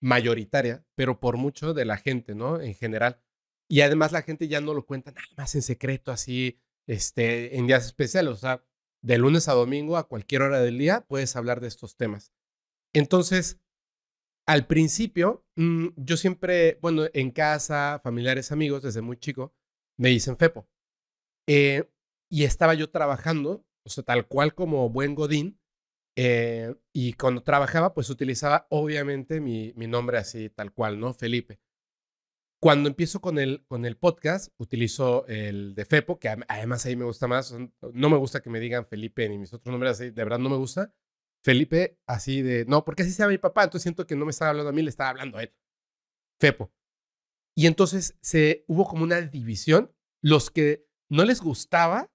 mayoritaria, pero por mucho de la gente, ¿no? En general. Y además la gente ya no lo cuenta nada más en secreto, así, este, en días especiales. O sea, de lunes a domingo, a cualquier hora del día, puedes hablar de estos temas. Entonces, al principio, mm, yo siempre, bueno, en casa, familiares, amigos, desde muy chico, me dicen Fepo. Eh, y estaba yo trabajando, o sea, tal cual como buen Godín. Eh, y cuando trabajaba, pues utilizaba obviamente mi, mi, nombre así, tal cual, ¿no? Felipe. Cuando empiezo con el, con el podcast, utilizo el de Fepo, que además ahí me gusta más. No me gusta que me digan Felipe ni mis otros nombres así, de verdad no me gusta. Felipe, así de, no, porque así sea mi papá, entonces siento que no me estaba hablando a mí, le estaba hablando a él. Fepo. Y entonces se, hubo como una división. Los que no les gustaba,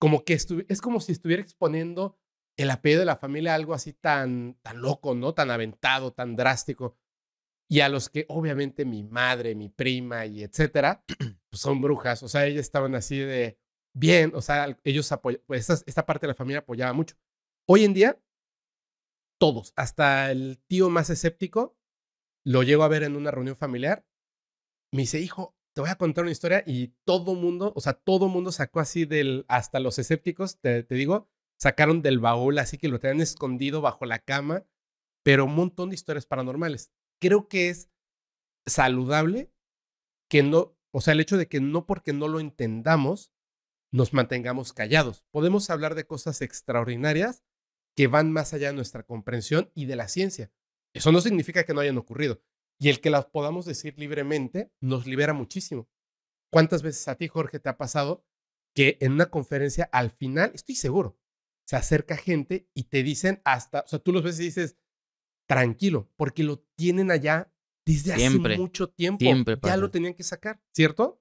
como que es como si estuviera exponiendo el apellido de la familia a algo así tan, tan loco, ¿no? Tan aventado, tan drástico. Y a los que obviamente mi madre, mi prima y etcétera, pues, son brujas. O sea, ellas estaban así de bien. O sea, ellos pues, esta, parte de la familia apoyaba mucho. Hoy en día, todos, hasta el tío más escéptico, lo llego a ver en una reunión familiar. Me dice, hijo, te voy a contar una historia y todo mundo, o sea, todo mundo sacó así del, hasta los escépticos, te, digo, sacaron del baúl, así que lo tenían escondido bajo la cama, pero un montón de historias paranormales. Creo que es saludable que no, o sea, el hecho de que no porque no lo entendamos, nos mantengamos callados. Podemos hablar de cosas extraordinarias que van más allá de nuestra comprensión y de la ciencia. Eso no significa que no hayan ocurrido. Y el que las podamos decir libremente nos libera muchísimo. ¿Cuántas veces a ti, Jorge, te ha pasado que en una conferencia al final, estoy seguro, se acerca gente y te dicen hasta, o sea, tú los ves y dices, tranquilo, porque lo tienen allá desde hace mucho tiempo. Siempre, ya lo tenían que sacar, ¿cierto?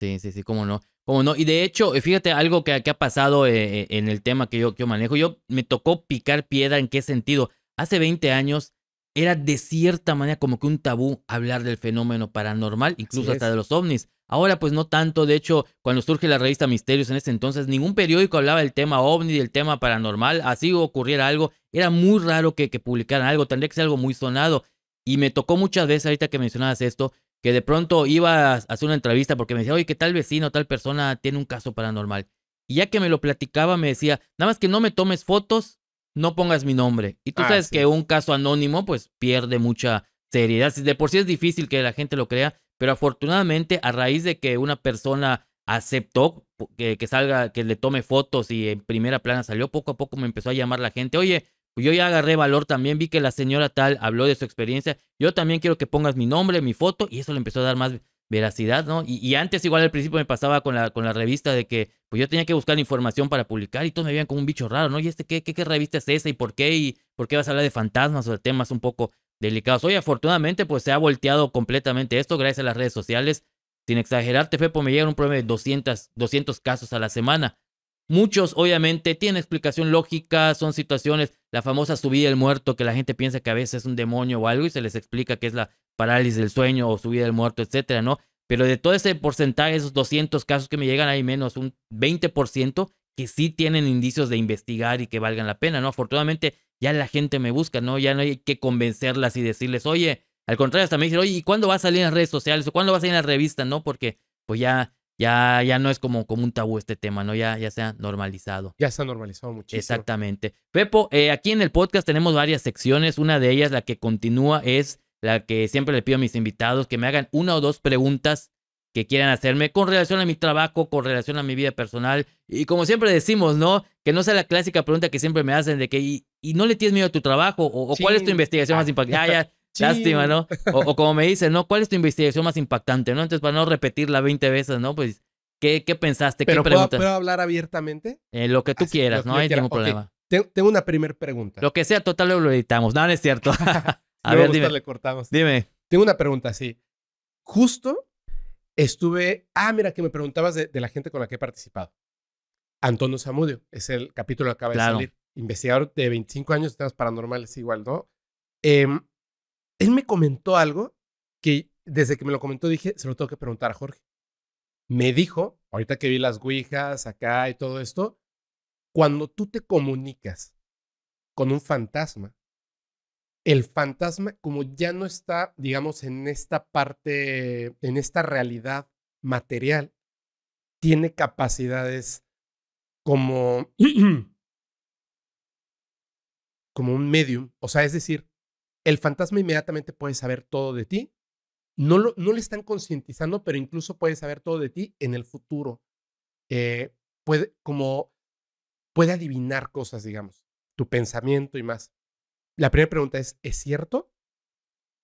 Sí, sí, sí, cómo no. no. Y de hecho, fíjate algo que, ha pasado eh, eh, en el tema que yo, que yo manejo. Yo me tocó picar piedra en qué sentido. Hace 20 años era de cierta manera como que un tabú hablar del fenómeno paranormal, incluso hasta de los ovnis. Ahora pues no tanto, de hecho, cuando surge la revista Misterios en ese entonces, ningún periódico hablaba del tema ovni, del tema paranormal, así ocurriera algo, era muy raro que, que publicaran algo, tendría que ser algo muy sonado. Y me tocó muchas veces, ahorita que mencionabas esto, que de pronto ibas a hacer una entrevista porque me decía, oye, que tal vecino, tal persona tiene un caso paranormal. Y ya que me lo platicaba, me decía, nada más que no me tomes fotos, no pongas mi nombre. Y tú ah, sabes que un caso anónimo, pues pierde mucha seriedad. De por sí es difícil que la gente lo crea, pero afortunadamente, a raíz de que una persona aceptó que, que salga, que le tome fotos y en primera plana salió, poco a poco me empezó a llamar la gente. Oye, pues yo ya agarré valor también, vi que la señora tal habló de su experiencia, yo también quiero que pongas mi nombre, mi foto, y eso le empezó a dar más veracidad, ¿no? Y, antes igual al principio me pasaba con la, con la revista de que pues yo tenía que buscar información para publicar y todos me veían como un bicho raro, ¿no? ¿Y este qué, qué, revista es esa y por qué? ¿Y por qué vas a hablar de fantasmas o de temas un poco delicados? Hoy afortunadamente pues se ha volteado completamente esto gracias a las redes sociales. Sin exagerarte, Fepo, me llegan un problema de 200, 200 casos a la semana. Muchos, obviamente, tienen explicación lógica, son situaciones, la famosa subida del muerto, que la gente piensa que a veces es un demonio o algo y se les explica que es la parálisis del sueño o subida del muerto, etcétera, ¿no? Pero de todo ese porcentaje, esos 200 casos que me llegan, hay menos un 20% que sí tienen indicios de investigar y que valgan la pena, ¿no? Afortunadamente, ya la gente me busca, ¿no? Ya no hay que convencerlas y decirles, oye, al contrario, hasta me dicen, oye, ¿y cuándo va a salir en las redes sociales? ¿O cuándo va a salir en la revista? ¿No? Porque pues ya ya, ya no es como, como un tabú este tema, ¿no? Ya, ya se ha normalizado. Ya se ha normalizado muchísimo. Exactamente. Pepo, eh, aquí en el podcast tenemos varias secciones. Una de ellas, la que continúa, es la que siempre le pido a mis invitados que me hagan una o dos preguntas que quieran hacerme con relación a mi trabajo, con relación a mi vida personal. Y como siempre decimos, ¿no? Que no sea la clásica pregunta que siempre me hacen de que, ¿y, no le tienes miedo a tu trabajo? ¿O, cuál es tu investigación más ah, impactante? Ah, Lástima, ¿no? O, como me dicen, ¿no? ¿Cuál es tu investigación más impactante, no? Entonces, para no repetirla 20 veces, ¿no? Pues, ¿qué, qué pensaste? ¿Pero ¿Qué preguntas? ¿puedo, hablar abiertamente? Eh, lo que tú quieras, ¿no? Hay ningún problema. Tengo una primera pregunta. Lo que sea, total, lo editamos. No, no es cierto. a ver, dime. Le cortamos. Dime. Tengo una pregunta, sí. Justo estuve. Ah, mira, que me preguntabas de, la gente con la que he participado. Antonio Zamudio, es el capítulo que acaba de salir. Investigador de 25 años de temas paranormales, igual, ¿no? Eh, él me comentó algo que desde que me lo comentó dije, se lo tengo que preguntar a Jorge. Me dijo, ahorita que vi las guijas acá y todo esto, cuando tú te comunicas con un fantasma, el fantasma como ya no está, digamos, en esta parte, en esta realidad material, tiene capacidades como, como un medium, o sea, es decir, el fantasma inmediatamente puede saber todo de ti. No, lo, no le están concientizando, pero incluso puede saber todo de ti en el futuro. Eh, puede, como, puede adivinar cosas, digamos, tu pensamiento y más. La primera pregunta es, ¿es cierto?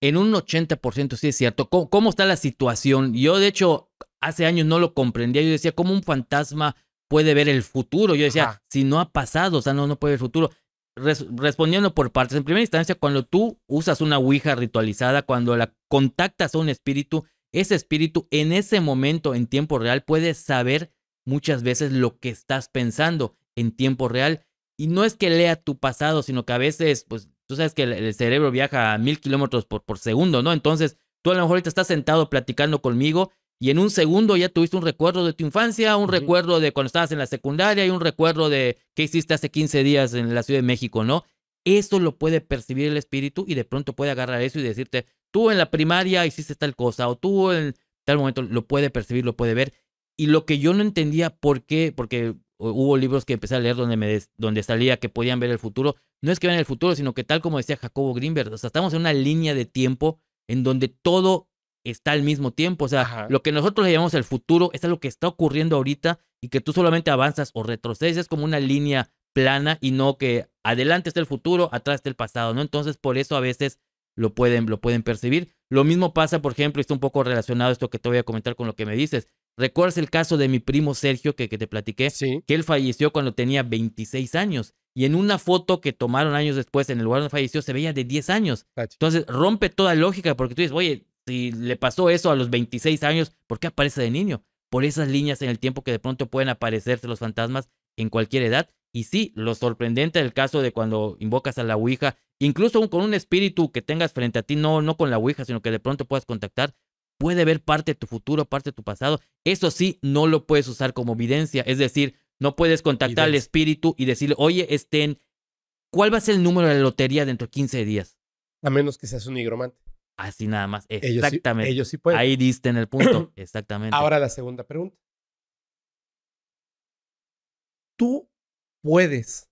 En un 80% sí es cierto. ¿Cómo, está la situación? Yo, de hecho, hace años no lo comprendía. Yo decía, ¿cómo un fantasma puede ver el futuro? Yo decía, si no ha pasado, o sea, no, no puede ver el futuro respondiendo por partes. En primera instancia, cuando tú usas una Ouija ritualizada, cuando la contactas a un espíritu, ese espíritu en ese momento, en tiempo real, puede saber muchas veces lo que estás pensando en tiempo real. Y no es que lea tu pasado, sino que a veces, pues tú sabes que el, cerebro viaja a mil kilómetros por, por segundo, ¿no? Entonces, tú a lo mejor ahorita estás sentado platicando conmigo y en un segundo ya tuviste un recuerdo de tu infancia, un recuerdo de cuando estabas en la secundaria y un recuerdo de qué hiciste hace 15 días en la Ciudad de México, ¿no? Eso lo puede percibir el espíritu y de pronto puede agarrar eso y decirte, tú en la primaria hiciste tal cosa o tú en tal momento lo puede percibir, lo puede ver. Y lo que yo no entendía por qué, porque hubo libros que empecé a leer donde, me donde salía que podían ver el futuro, no es que vean el futuro, sino que tal como decía Jacobo Greenberg, o sea, estamos en una línea de tiempo en donde todo está al mismo tiempo. O sea, lo que nosotros le llamamos el futuro es lo que está ocurriendo ahorita y que tú solamente avanzas o retrocedes como una línea plana y no que adelante está el futuro, atrás está el pasado, ¿no? Entonces, por eso a veces lo pueden, lo pueden percibir. Lo mismo pasa, por ejemplo, y está un poco relacionado esto que te voy a comentar con lo que me dices. ¿Recuerdas el caso de mi primo Sergio que, que te platiqué? Que él falleció cuando tenía 26 años. Y en una foto que tomaron años después en el lugar donde falleció se veía de 10 años. Entonces rompe toda lógica porque tú dices, oye, si le pasó eso a los 26 años, ¿por qué aparece de niño? Por esas líneas en el tiempo que de pronto pueden aparecerse los fantasmas en cualquier edad. Y sí, lo sorprendente del caso de cuando invocas a la Ouija, incluso con un espíritu que tengas frente a ti, no, no con la Ouija, sino que de pronto puedas contactar, puede ver parte de tu futuro, parte de tu pasado. Eso sí, no lo puedes usar como evidencia. Es decir, no puedes contactar al espíritu y decirle, oye, estén, ¿cuál va a ser el número de la lotería dentro de 15 días? A menos que seas un nigromante. Así nada más. Exactamente. Ellos sí, pueden. Ahí diste en el punto. Exactamente. Ahora la segunda pregunta. Tú puedes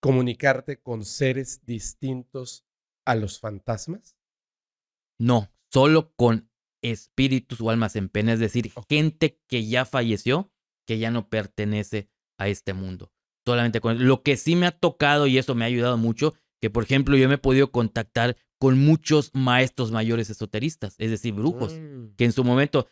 comunicarte con seres distintos a los fantasmas? No, solo con espíritus o almas en pena, es decir, gente que ya falleció, que ya no pertenece a este mundo. Solamente con lo que sí me ha tocado y eso me ha ayudado mucho, que por ejemplo yo me he podido contactar con muchos maestros mayores esoteristas, es decir, brujos, mm. que en su momento,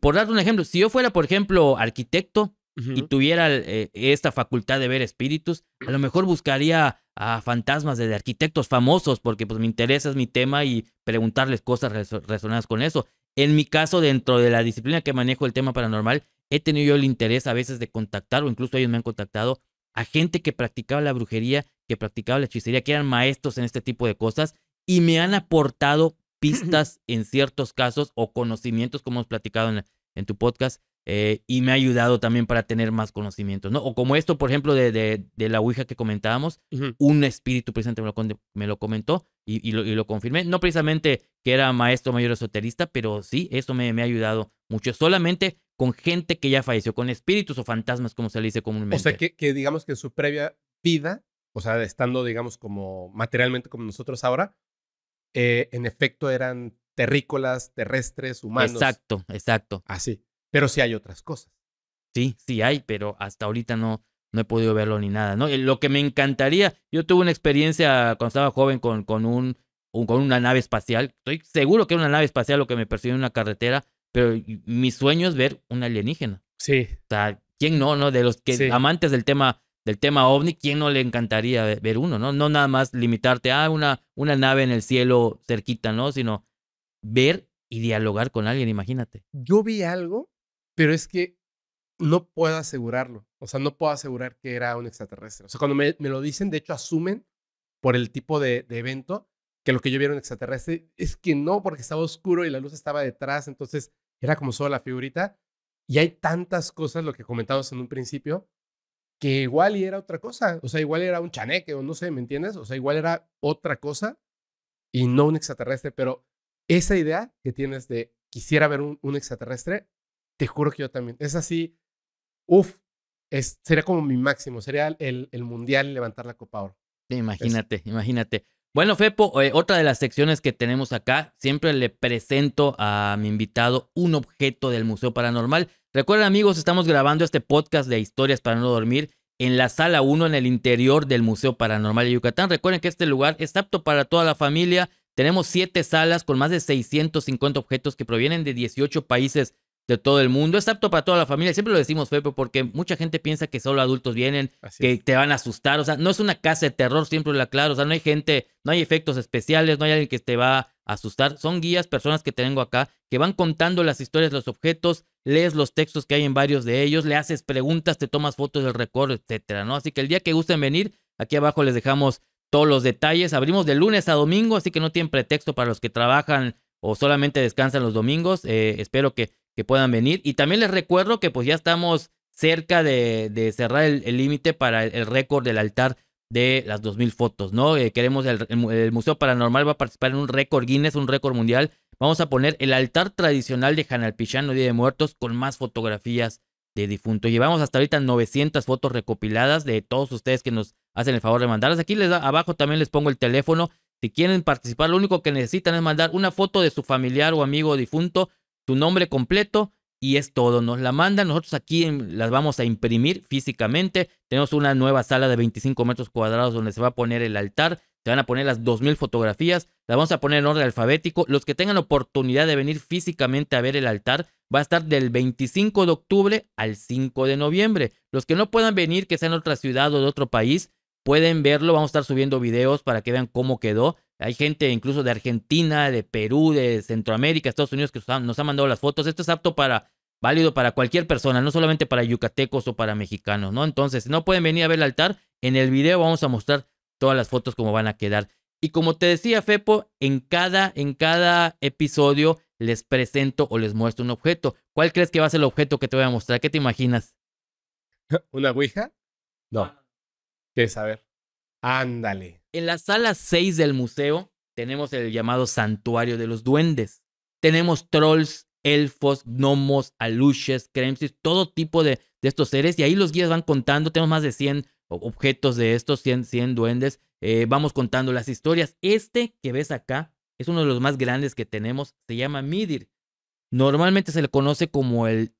por dar un ejemplo, si yo fuera, por ejemplo, arquitecto y tuviera eh, esta facultad de ver espíritus, a lo mejor buscaría a fantasmas de arquitectos famosos, porque pues me interesa es mi tema y preguntarles cosas relacionadas con eso. En mi caso, dentro de la disciplina que manejo el tema paranormal, he tenido yo el interés a veces de contactar, o incluso ellos me han contactado, a gente que practicaba la brujería, que practicaba la hechicería, que eran maestros en este tipo de cosas, y me han aportado pistas en ciertos casos o conocimientos, como hemos platicado en, en tu podcast, eh, y me ha ayudado también para tener más conocimientos, ¿no? O como esto, por ejemplo, de, de, la Ouija que comentábamos, un espíritu presente me lo, comentó y, lo, confirmé. No precisamente que era maestro mayor esoterista, pero sí, eso me, me, ha ayudado mucho. Solamente con gente que ya falleció, con espíritus o fantasmas, como se le dice comúnmente. O sea, que, que digamos que en su previa vida, o sea, estando, digamos, como materialmente como nosotros ahora, eh, en efecto eran terrícolas, terrestres, humanos. Exacto, exacto. Así. Pero sí hay otras cosas. Sí, sí hay, pero hasta ahorita no, no he podido verlo ni nada, ¿no? Lo que me encantaría, yo tuve una experiencia cuando estaba joven con, con, un, con una nave espacial. Estoy seguro que era una nave espacial lo que me percibió en una carretera, pero mi sueño es ver un alienígena. Sí. O sea, ¿quién no, no? De los que amantes del tema del tema ovni, ¿quién no le encantaría ver uno? No, no nada más limitarte a ah, una, una nave en el cielo cerquita, ¿no? Sino ver y dialogar con alguien, imagínate. Yo vi algo, pero es que no puedo asegurarlo. O sea, no puedo asegurar que era un extraterrestre. O sea, cuando me, lo dicen, de hecho asumen por el tipo de, de evento que lo que yo vi era un extraterrestre. Es que no, porque estaba oscuro y la luz estaba detrás, entonces era como solo la figurita. Y hay tantas cosas, lo que comentamos en un principio, que igual era otra cosa, o sea, igual era un chaneque o no sé, ¿me entiendes? O sea, igual era otra cosa y no un extraterrestre, pero esa idea que tienes de quisiera ver un, extraterrestre, te juro que yo también, es así, uf, sería como mi máximo, sería el, el mundial levantar la copa oro. imagínate, imagínate. Bueno, Fepo, eh, otra de las secciones que tenemos acá, siempre le presento a mi invitado un objeto del Museo Paranormal. Recuerden amigos, estamos grabando este podcast de historias para no dormir en la sala 1 en el interior del Museo Paranormal de Yucatán. Recuerden que este lugar es apto para toda la familia. Tenemos 7 salas con más de 650 objetos que provienen de 18 países de todo el mundo. Es apto para toda la familia. Siempre lo decimos, Pepe, porque mucha gente piensa que solo adultos vienen, que te van a asustar. O sea, no es una casa de terror, siempre lo aclaro. O sea, no hay gente, no hay efectos especiales, no hay alguien que te va a asustar. Son guías, personas que tengo acá, que van contando las historias, los objetos, lees los textos que hay en varios de ellos, le haces preguntas, te tomas fotos del récord, etcétera, ¿no? Así que el día que gusten venir, aquí abajo les dejamos todos los detalles. Abrimos de lunes a domingo, así que no tienen pretexto para los que trabajan o solamente descansan los domingos. Eh, espero que, puedan venir. Y también les recuerdo que pues ya estamos cerca de, cerrar el límite para el, récord del altar de las 2.000 fotos, ¿no? Eh, queremos, el, el, Museo Paranormal va a participar en un récord Guinness, un récord mundial Vamos a poner el altar tradicional de Hanalpichano Día de Muertos con más fotografías de difunto. Llevamos hasta ahorita 900 fotos recopiladas de todos ustedes que nos hacen el favor de mandarlas. Aquí les da, abajo también les pongo el teléfono. Si quieren participar, lo único que necesitan es mandar una foto de su familiar o amigo difunto, su nombre completo y es todo. Nos la mandan, nosotros aquí las vamos a imprimir físicamente. Tenemos una nueva sala de 25 metros cuadrados donde se va a poner el altar. Te van a poner las 2.000 fotografías, las vamos a poner en orden alfabético. Los que tengan oportunidad de venir físicamente a ver el altar, va a estar del 25 de octubre al 5 de noviembre. Los que no puedan venir, que sean en otra ciudad o de otro país, pueden verlo. Vamos a estar subiendo videos para que vean cómo quedó. Hay gente incluso de Argentina, de Perú, de Centroamérica, Estados Unidos que nos han mandado las fotos. Esto es apto para válido para cualquier persona, no solamente para yucatecos o para mexicanos, ¿no? Entonces, si no pueden venir a ver el altar, en el video vamos a mostrar todas las fotos como van a quedar. Y como te decía Fepo, en cada, en cada episodio les presento o les muestro un objeto. ¿Cuál crees que va a ser el objeto que te voy a mostrar? ¿Qué te imaginas? ¿Una Ouija? No. Ah, ¿Quieres saber? Ándale. En la sala 6 del museo tenemos el llamado Santuario de los Duendes. Tenemos trolls, elfos, gnomos, aluches, cremsis, todo tipo de, de estos seres. Y ahí los guías van contando. Tenemos más de 100 objetos de estos 100, 100 duendes. Eh, vamos contando las historias. Este que ves acá es uno de los más grandes que tenemos. Se llama Midir. Normalmente se le conoce como el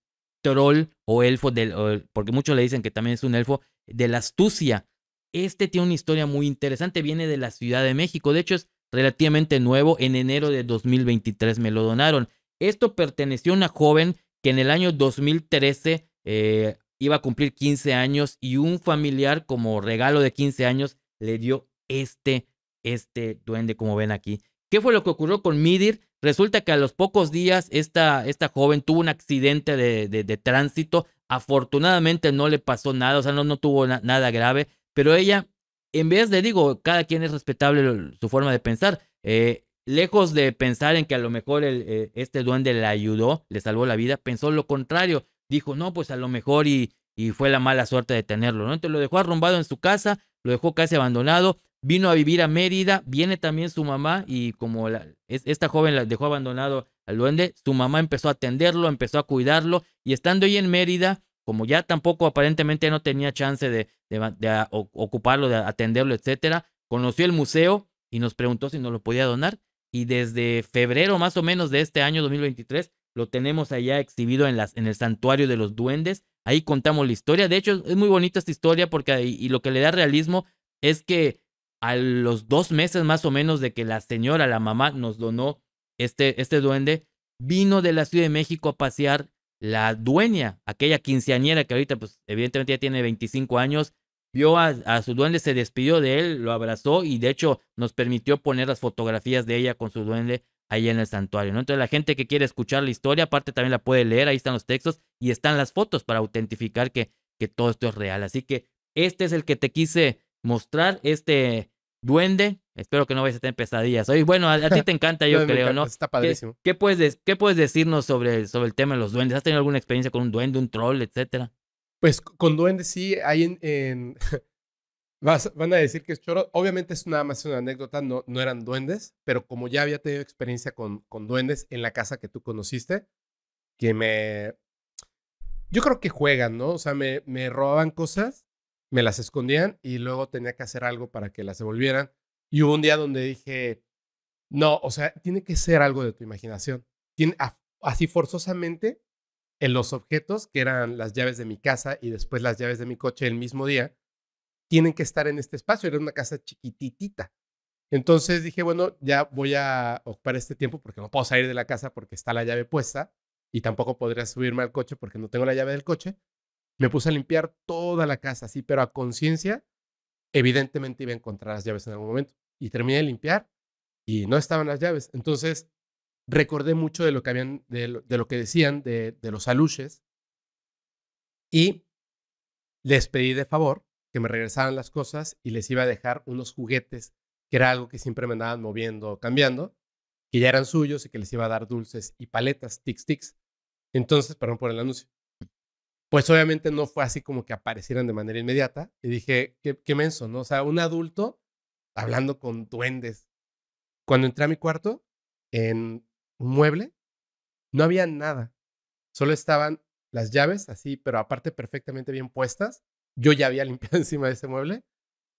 troll o elfo, del, porque muchos le dicen que también es un elfo, de la astucia. Este tiene una historia muy interesante. Viene de la Ciudad de México. De hecho, es relativamente nuevo. En enero de 2023 me lo donaron. Esto perteneció a una joven que en el año 2013 eh, iba a cumplir 15 años y un familiar como regalo de 15 años le dio este, este duende como ven aquí. ¿Qué fue lo que ocurrió con Midir? Resulta que a los pocos días esta, esta joven tuvo un accidente de, tránsito. Afortunadamente no le pasó nada, o sea, no, tuvo nada grave, pero ella, en vez de, digo, cada quien es respetable su forma de pensar, eh, lejos de pensar en que a lo mejor eh, este duende le ayudó, le salvó la vida, pensó lo contrario dijo, no, pues a lo mejor y, y fue la mala suerte de tenerlo, ¿no? Entonces lo dejó arrumbado en su casa, lo dejó casi abandonado, vino a vivir a Mérida, viene también su mamá y como la, es, esta joven la dejó abandonado al duende, su mamá empezó a atenderlo, empezó a cuidarlo y estando ahí en Mérida, como ya tampoco aparentemente no tenía chance de, de, ocuparlo, de atenderlo, etcétera, conoció el museo y nos preguntó si nos lo podía donar y desde febrero más o menos de este año 2023 lo tenemos allá exhibido en, las, en el santuario de los duendes. Ahí contamos la historia. De hecho, es muy bonita esta historia porque y, lo que le da realismo es que a los dos meses más o menos de que la señora, la mamá, nos donó este, este duende, vino de la Ciudad de México a pasear la dueña, aquella quinceañera que ahorita, pues evidentemente ya tiene 25 años, vio a, su duende, se despidió de él, lo abrazó y de hecho nos permitió poner las fotografías de ella con su duende ahí en el santuario, ¿no? Entonces la gente que quiere escuchar la historia, aparte también la puede leer, ahí están los textos y están las fotos para autentificar que, que todo esto es real. Así que este es el que te quise mostrar, este duende. Espero que no vayas a tener pesadillas. Oye, bueno, a, ti te encanta, yo creo, ¿no? Está padrísimo. ¿Qué, puedes, qué puedes decirnos sobre, sobre el tema de los duendes? ¿Has tenido alguna experiencia con un duende, un troll, etcétera? Pues con duendes sí, hay en van a decir que es choro. Obviamente es nada más una anécdota, no, no eran duendes, pero como ya había tenido experiencia con, con duendes en la casa que tú conociste, que me... Yo creo que juegan, ¿no? O sea, me, me robaban cosas, me las escondían y luego tenía que hacer algo para que las devolvieran. Y hubo un día donde dije, no, o sea, tiene que ser algo de tu imaginación. así forzosamente, en los objetos que eran las llaves de mi casa y después las llaves de mi coche el mismo día, tienen que estar en este espacio. Era una casa chiquitita, Entonces dije, bueno, ya voy a ocupar este tiempo porque no puedo salir de la casa porque está la llave puesta y tampoco podría subirme al coche porque no tengo la llave del coche. Me puse a limpiar toda la casa, sí, pero a conciencia, evidentemente iba a encontrar las llaves en algún momento. Y terminé de limpiar y no estaban las llaves. Entonces recordé mucho de lo que habían, de lo, que decían de, de los aluches y les pedí de favor que me regresaran las cosas y les iba a dejar unos juguetes, que era algo que siempre me andaban moviendo cambiando, que ya eran suyos y que les iba a dar dulces y paletas, tics, tics. Entonces, perdón por el anuncio. Pues obviamente no fue así como que aparecieran de manera inmediata y dije, qué, qué menso, ¿no? O sea, un adulto hablando con duendes. Cuando entré a mi cuarto, en un mueble, no había nada. Solo estaban las llaves así, pero aparte perfectamente bien puestas yo ya había limpiado encima de ese mueble.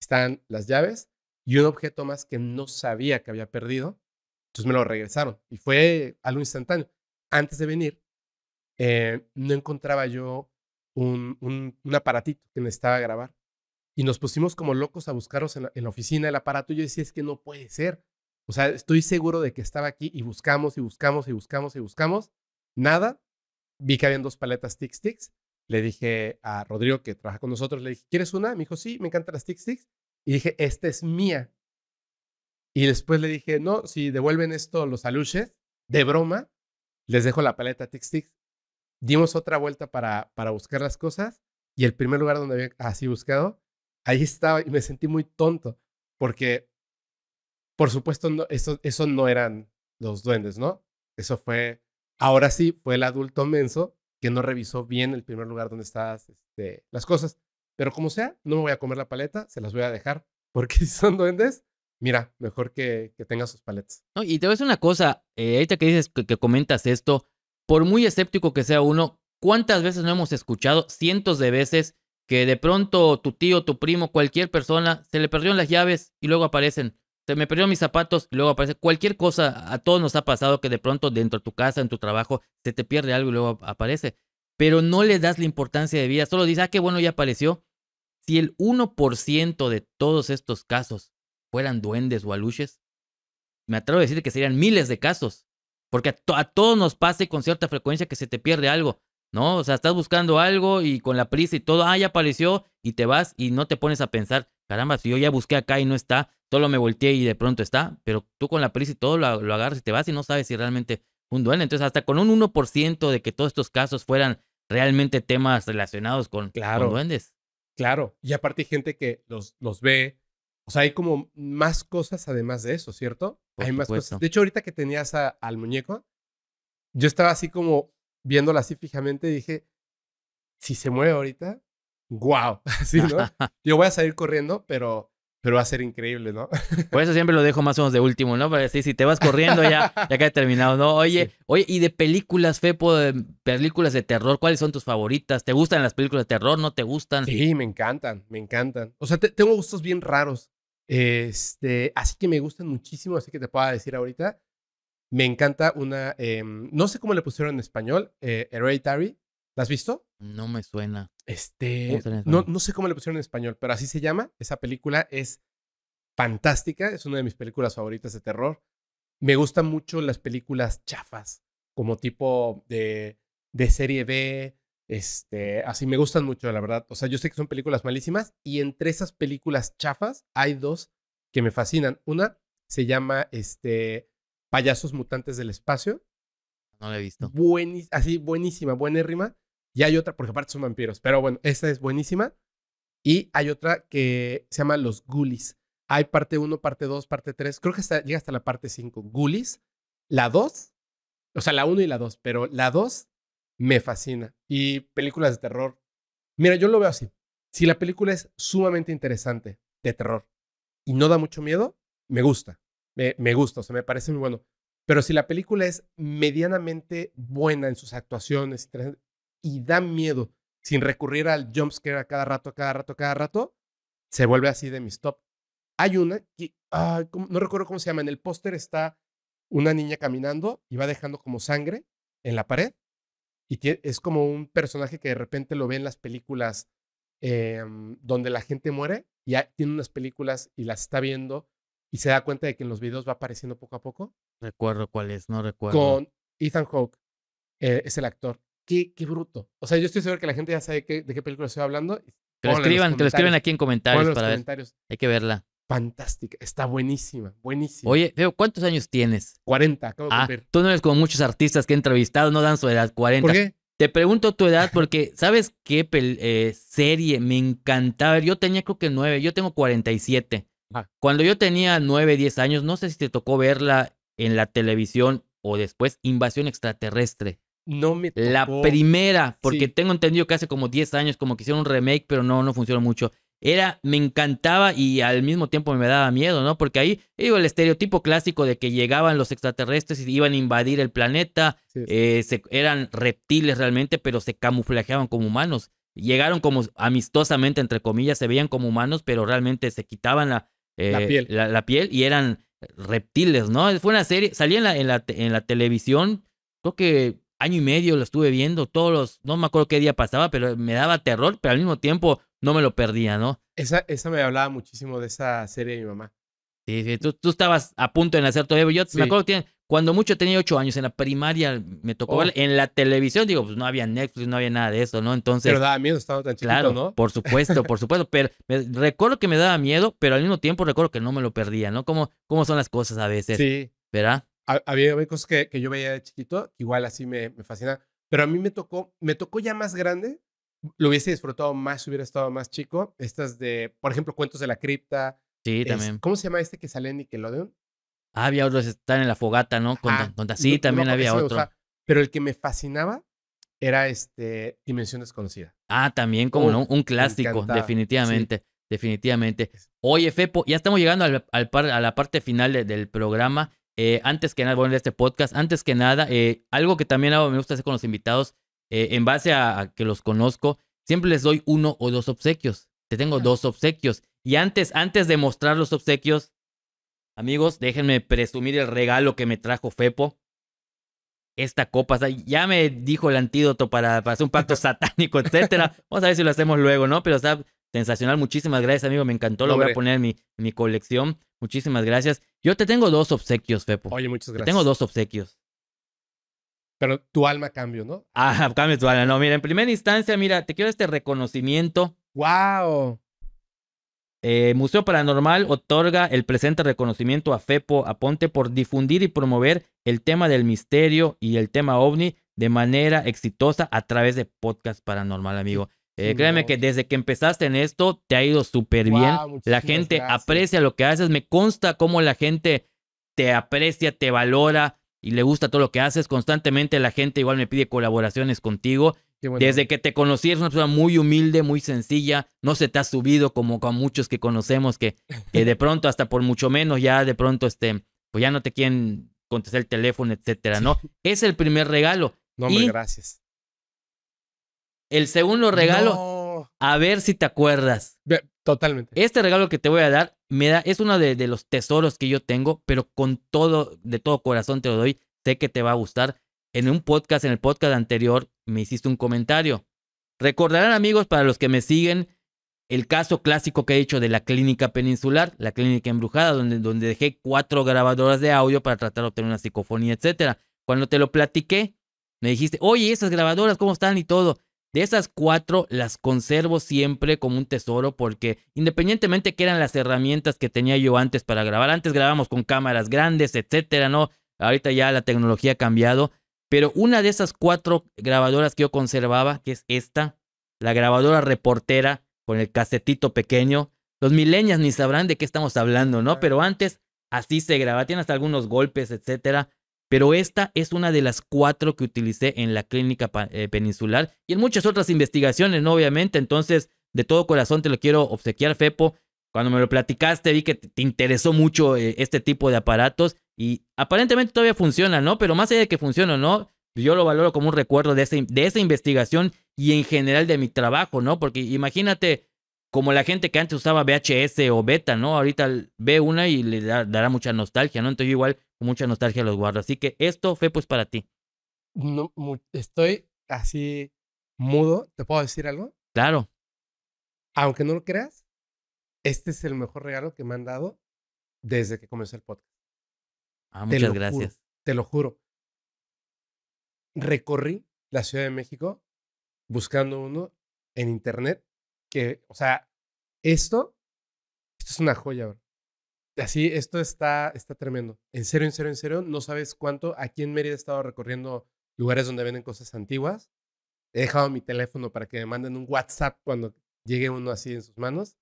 Están las llaves y un objeto más que no sabía que había perdido. Entonces me lo regresaron y fue algo instantáneo. Antes de venir, eh, no encontraba yo un, un, aparatito que necesitaba grabar. Y nos pusimos como locos a buscaros en la, oficina, el aparato. yo decía, es que no puede ser. O sea, estoy seguro de que estaba aquí y buscamos y buscamos y buscamos y buscamos. Nada. Vi que habían dos paletas Tic Tics le dije a Rodrigo, que trabaja con nosotros, le dije, ¿quieres una? Me dijo, sí, me encantan las Tic tics Y dije, esta es mía. Y después le dije, no, si devuelven esto los aluches, de broma, les dejo la paleta Tic Tics. Dimos otra vuelta para, para buscar las cosas y el primer lugar donde había así buscado, ahí estaba y me sentí muy tonto porque, por supuesto, eso, eso no eran los duendes, ¿no? Eso fue, ahora sí, fue el adulto menso que no revisó bien el primer lugar donde estás este, las cosas. Pero como sea, no me voy a comer la paleta, se las voy a dejar, porque si son duendes, mira, mejor que, que tenga sus paletas. No, y te voy una cosa, eh, ahorita que dices que, que comentas esto, por muy escéptico que sea uno, ¿cuántas veces no hemos escuchado? Cientos de veces que de pronto tu tío, tu primo, cualquier persona se le perdieron las llaves y luego aparecen se me perdieron mis zapatos, y luego aparece cualquier cosa, a todos nos ha pasado que de pronto dentro de tu casa, en tu trabajo, se te pierde algo y luego aparece, pero no le das la importancia de vida, solo dices, ah, qué bueno, ya apareció. Si el 1% de todos estos casos fueran duendes o aluches, me atrevo a decir que serían miles de casos, porque a, a todos nos pasa con cierta frecuencia que se te pierde algo. ¿no? O sea, estás buscando algo y con la prisa y todo, ah, ya apareció y te vas y no te pones a pensar, caramba, si yo ya busqué acá y no está, solo me volteé y de pronto está, pero tú con la prisa y todo lo, agarras y te vas y no sabes si realmente un duende. Entonces, hasta con un 1% de que todos estos casos fueran realmente temas relacionados con, claro, duendes. Claro, y aparte hay gente que los, los ve, o sea, hay como más cosas además de eso, ¿cierto? hay más cosas. De hecho, ahorita que tenías al muñeco, yo estaba así como viéndola así fijamente, dije, si se mueve ahorita, wow, así, ¿no? Yo voy a salir corriendo, pero, pero va a ser increíble, ¿no? Por eso siempre lo dejo más o menos de último, ¿no? Para decir, si te vas corriendo ya, ya queda terminado, ¿no? Oye, oye, y de películas, Fepo, de películas de terror, ¿cuáles son tus favoritas? ¿Te gustan las películas de terror? ¿No te gustan? Sí, me encantan, me encantan. O sea, tengo gustos bien raros. Este, así que me gustan muchísimo, así que te puedo decir ahorita. Me encanta una, em, no sé cómo le pusieron en español, eh, Hereditary. ¿La has visto? No me suena. Este, no, no sé cómo le pusieron en español, pero así se llama. Esa película es fantástica, es una de mis películas favoritas de terror. Me gustan mucho las películas chafas, como tipo de, de serie B, este, así me gustan mucho, la verdad. O sea, yo sé que son películas malísimas y entre esas películas chafas hay dos que me fascinan. Una se llama este, Payasos Mutantes del Espacio. No la he visto. así, buenísima, buenérrima. Y hay otra, porque aparte son vampiros, pero bueno, esta es buenísima. Y hay otra que se llama Los Ghoulies. Hay parte 1, parte 2, parte 3. Creo que llega hasta la parte 5. Ghoulies. La 2. O sea, la 1 y la 2. Pero la 2 me fascina. Y películas de terror. Mira, yo lo veo así. Si la película es sumamente interesante, de terror, y no da mucho miedo, me gusta me, gusta, o sea, me parece muy bueno. Pero si la película es medianamente buena en sus actuaciones y da miedo sin recurrir al jumpscare a cada rato, a cada rato, a cada rato, se vuelve así de mis top. Hay una que, no recuerdo cómo se llama, en el póster está una niña caminando y va dejando como sangre en la pared y es como un personaje que de repente lo ve en las películas em, donde la gente muere y tiene unas películas y las está viendo y se da cuenta de que en los videos va apareciendo poco a poco. Recuerdo cuál es, no recuerdo. Con Ethan Hawke, eh, es el actor. Qué, qué bruto. O sea, yo estoy seguro que la gente ya sabe de qué película estoy hablando. te lo escriban, lo escriben aquí en comentarios para Hay que verla. Fantástica, está buenísima, buenísima. Oye, Feo, ¿cuántos años tienes? 40, acabo ah, de Tú no eres como muchos artistas que he entrevistado, no dan su edad, 40. ¿Por qué? Te pregunto tu edad porque, ¿sabes qué eh, serie me encantaba? Yo tenía creo que 9, yo tengo 47. Cuando yo tenía 9, 10 años, no sé si te tocó verla en la televisión o después, Invasión Extraterrestre. No me La primera, porque tengo entendido que hace como 10 años como que hicieron un remake, pero no, no funcionó mucho. Era, me encantaba y al mismo tiempo me daba miedo, ¿no? Porque ahí, digo, el estereotipo clásico de que llegaban los extraterrestres y iban a invadir el planeta, eh, eran reptiles realmente, pero se camuflajeaban como humanos. Llegaron como amistosamente, entre comillas, se veían como humanos, pero realmente se quitaban la, eh, la, piel. La, piel y eran reptiles, ¿no? Fue una serie, salía en la, en la, en la televisión, creo que año y medio lo estuve viendo, todos los, no me acuerdo qué día pasaba, pero me daba terror, pero al mismo tiempo no me lo perdía, ¿no? Esa, esa me hablaba muchísimo de esa serie de mi mamá. Sí, sí, tú, estabas a punto de nacer todavía, yo me acuerdo que tienen, cuando mucho tenía ocho años, en la primaria me tocó oh. En la televisión, digo, pues no había Netflix, no había nada de eso, ¿no? Entonces. Pero daba miedo, estaba tan chiquito, claro, ¿no? Por supuesto, por supuesto. pero recuerdo que me daba miedo, pero al mismo tiempo recuerdo que no me lo perdía, ¿no? Como, cómo son las cosas a veces. Sí. ¿Verdad? Había, cosas que, que, yo veía de chiquito, igual así me, me fascina. Pero a mí me tocó, me tocó ya más grande. Lo hubiese disfrutado más, hubiera estado más chico. Estas de, por ejemplo, cuentos de la cripta. Sí, también. ¿Cómo se llama este que sale en Nickelodeon? había otros que en la fogata, ¿no? sí, también había otro. pero el que me fascinaba era este Dimensión Desconocida. Ah, también, como no, un clásico, definitivamente. Definitivamente. Oye, Fepo, ya estamos llegando al, a la parte final del programa. Eh, antes que nada, bueno, de este podcast, antes que nada, eh, algo que también me gusta hacer con los invitados, eh, en base a, a, que los conozco, siempre les doy uno o dos obsequios. Te tengo dos obsequios. Y antes, antes de mostrar los obsequios, Amigos, déjenme presumir el regalo que me trajo Fepo. Esta copa, ya me dijo el antídoto para, hacer un pacto satánico, etcétera. Vamos a ver si lo hacemos luego, ¿no? Pero está sensacional. Muchísimas gracias, amigo. Me encantó. Lo voy a poner en mi, colección. Muchísimas gracias. Yo te tengo dos obsequios, Fepo. Oye, muchas gracias. tengo dos obsequios. Pero tu alma cambio, ¿no? Ah, cambio tu alma. No, mira, en primera instancia, mira, te quiero este reconocimiento. ¡Wow! Eh, Museo Paranormal otorga el presente reconocimiento a FEPO Aponte por difundir y promover el tema del misterio y el tema ovni de manera exitosa a través de podcast paranormal, amigo. Eh, créeme que desde que empezaste en esto te ha ido súper bien. La gente aprecia lo que haces. Me consta cómo la gente te aprecia, te valora y le gusta todo lo que haces. Constantemente la gente igual me pide colaboraciones contigo desde que te conocí eres una persona muy humilde, muy sencilla, no se te ha subido como con muchos que conocemos que, de pronto hasta por mucho menos ya de pronto este pues ya no te quieren contestar el teléfono, etcétera, ¿no? Es el primer regalo. No, hombre, gracias. El segundo regalo, a ver si te acuerdas. Totalmente. Este regalo que te voy a dar me da, es uno de, de los tesoros que yo tengo, pero con todo, de todo corazón te lo doy. Sé que te va a gustar. En un podcast, en el podcast anterior, me hiciste un comentario. Recordarán amigos, para los que me siguen, el caso clásico que he hecho de la clínica peninsular, la clínica embrujada, donde, donde dejé cuatro grabadoras de audio para tratar de obtener una psicofonía, etc. Cuando te lo platiqué, me dijiste, oye, esas grabadoras, ¿cómo están? Y todo. De esas cuatro las conservo siempre como un tesoro porque independientemente que eran las herramientas que tenía yo antes para grabar, antes grabamos con cámaras grandes, etcétera, ¿no? Ahorita ya la tecnología ha cambiado, pero una de esas cuatro grabadoras que yo conservaba, que es esta, la grabadora reportera con el casetito pequeño, los milenias ni sabrán de qué estamos hablando, ¿no? Pero antes así se grababa, tiene hasta algunos golpes, etcétera. Pero esta es una de las cuatro que utilicé en la clínica eh, peninsular y en muchas otras investigaciones, ¿no? Obviamente, entonces, de todo corazón te lo quiero obsequiar, Fepo. Cuando me lo platicaste, vi que te interesó mucho eh, este tipo de aparatos y aparentemente todavía funciona, ¿no? Pero más allá de que funcione o no, yo lo valoro como un recuerdo de, ese, de esa investigación y en general de mi trabajo, ¿no? Porque imagínate como la gente que antes usaba VHS o beta, ¿no? Ahorita ve una y le dará mucha nostalgia, ¿no? Entonces yo igual con mucha nostalgia los guardo. Así que esto fue pues para ti. No, estoy así mudo. ¿Te puedo decir algo? Claro. Aunque no lo creas, este es el mejor regalo que me han dado desde que comenzó el podcast. Ah, muchas gracias. te lo juro. Recorrí la Ciudad de México buscando uno en internet que, o sea, esto, esto es una joya, bro. Así, esto está, está tremendo. En serio, en serio, en serio, no sabes cuánto. Aquí en Mérida he estado recorriendo lugares donde venden cosas antiguas. He dejado mi teléfono para que me manden un WhatsApp cuando llegue uno así en sus manos.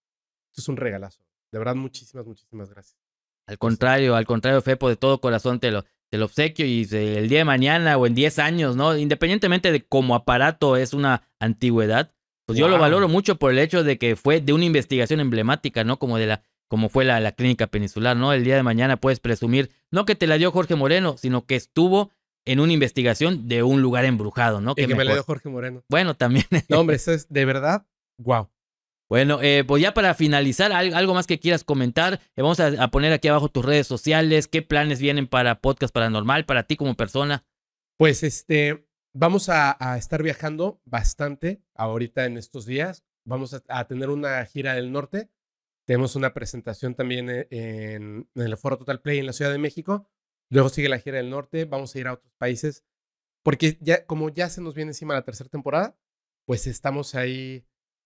Esto es un regalazo. De verdad, muchísimas, muchísimas gracias. Al contrario, al contrario, Fepo, de todo corazón te lo, obsequio y el día de mañana o en 10 años, ¿no? Independientemente de cómo aparato es una antigüedad, pues yo lo valoro mucho por el hecho de que fue de una investigación emblemática, ¿no? Como de la como fue la, clínica peninsular, ¿no? El día de mañana puedes presumir, no que te la dio Jorge Moreno, sino que estuvo en una investigación de un lugar embrujado, ¿no? que, me la dio Jorge Moreno. Bueno, también. No, hombre, eso es de verdad, wow. Bueno, eh, pues ya para finalizar, algo más que quieras comentar, eh, vamos a, poner aquí abajo tus redes sociales, qué planes vienen para Podcast Paranormal, para ti como persona. Pues este, vamos a, estar viajando bastante ahorita en estos días, vamos a, tener una gira del norte, tenemos una presentación también eh, en, el Foro Total Play en la Ciudad de México, luego sigue la gira del norte, vamos a ir a otros países, porque ya, como ya se nos viene encima la tercera temporada, pues estamos ahí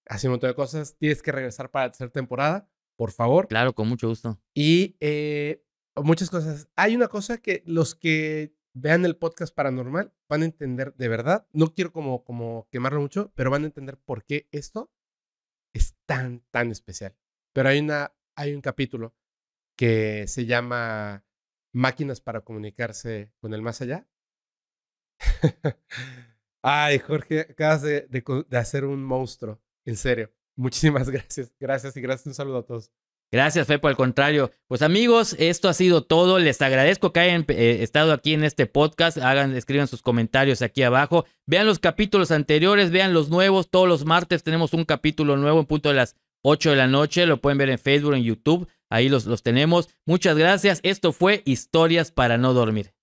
hace un montón de cosas. Tienes que regresar para la tercera temporada, por favor. Claro, con mucho gusto. Y eh, muchas cosas. Hay una cosa que los que vean el podcast paranormal van a entender de verdad. No quiero como, como quemarlo mucho, pero van a entender por qué esto es tan, tan especial. Pero hay, una, hay un capítulo que se llama Máquinas para comunicarse con el más allá. Ay, Jorge, acabas de hacer un monstruo. En serio. Muchísimas gracias. Gracias y gracias. Un saludo a todos. Gracias, Fepo. Al contrario, pues amigos, esto ha sido todo. Les agradezco que hayan eh, estado aquí en este podcast. Hagan, escriban sus comentarios aquí abajo. Vean los capítulos anteriores, vean los nuevos. Todos los martes tenemos un capítulo nuevo en punto de las 8 de la noche. Lo pueden ver en Facebook, en YouTube. Ahí los, los tenemos. Muchas gracias. Esto fue Historias para no dormir.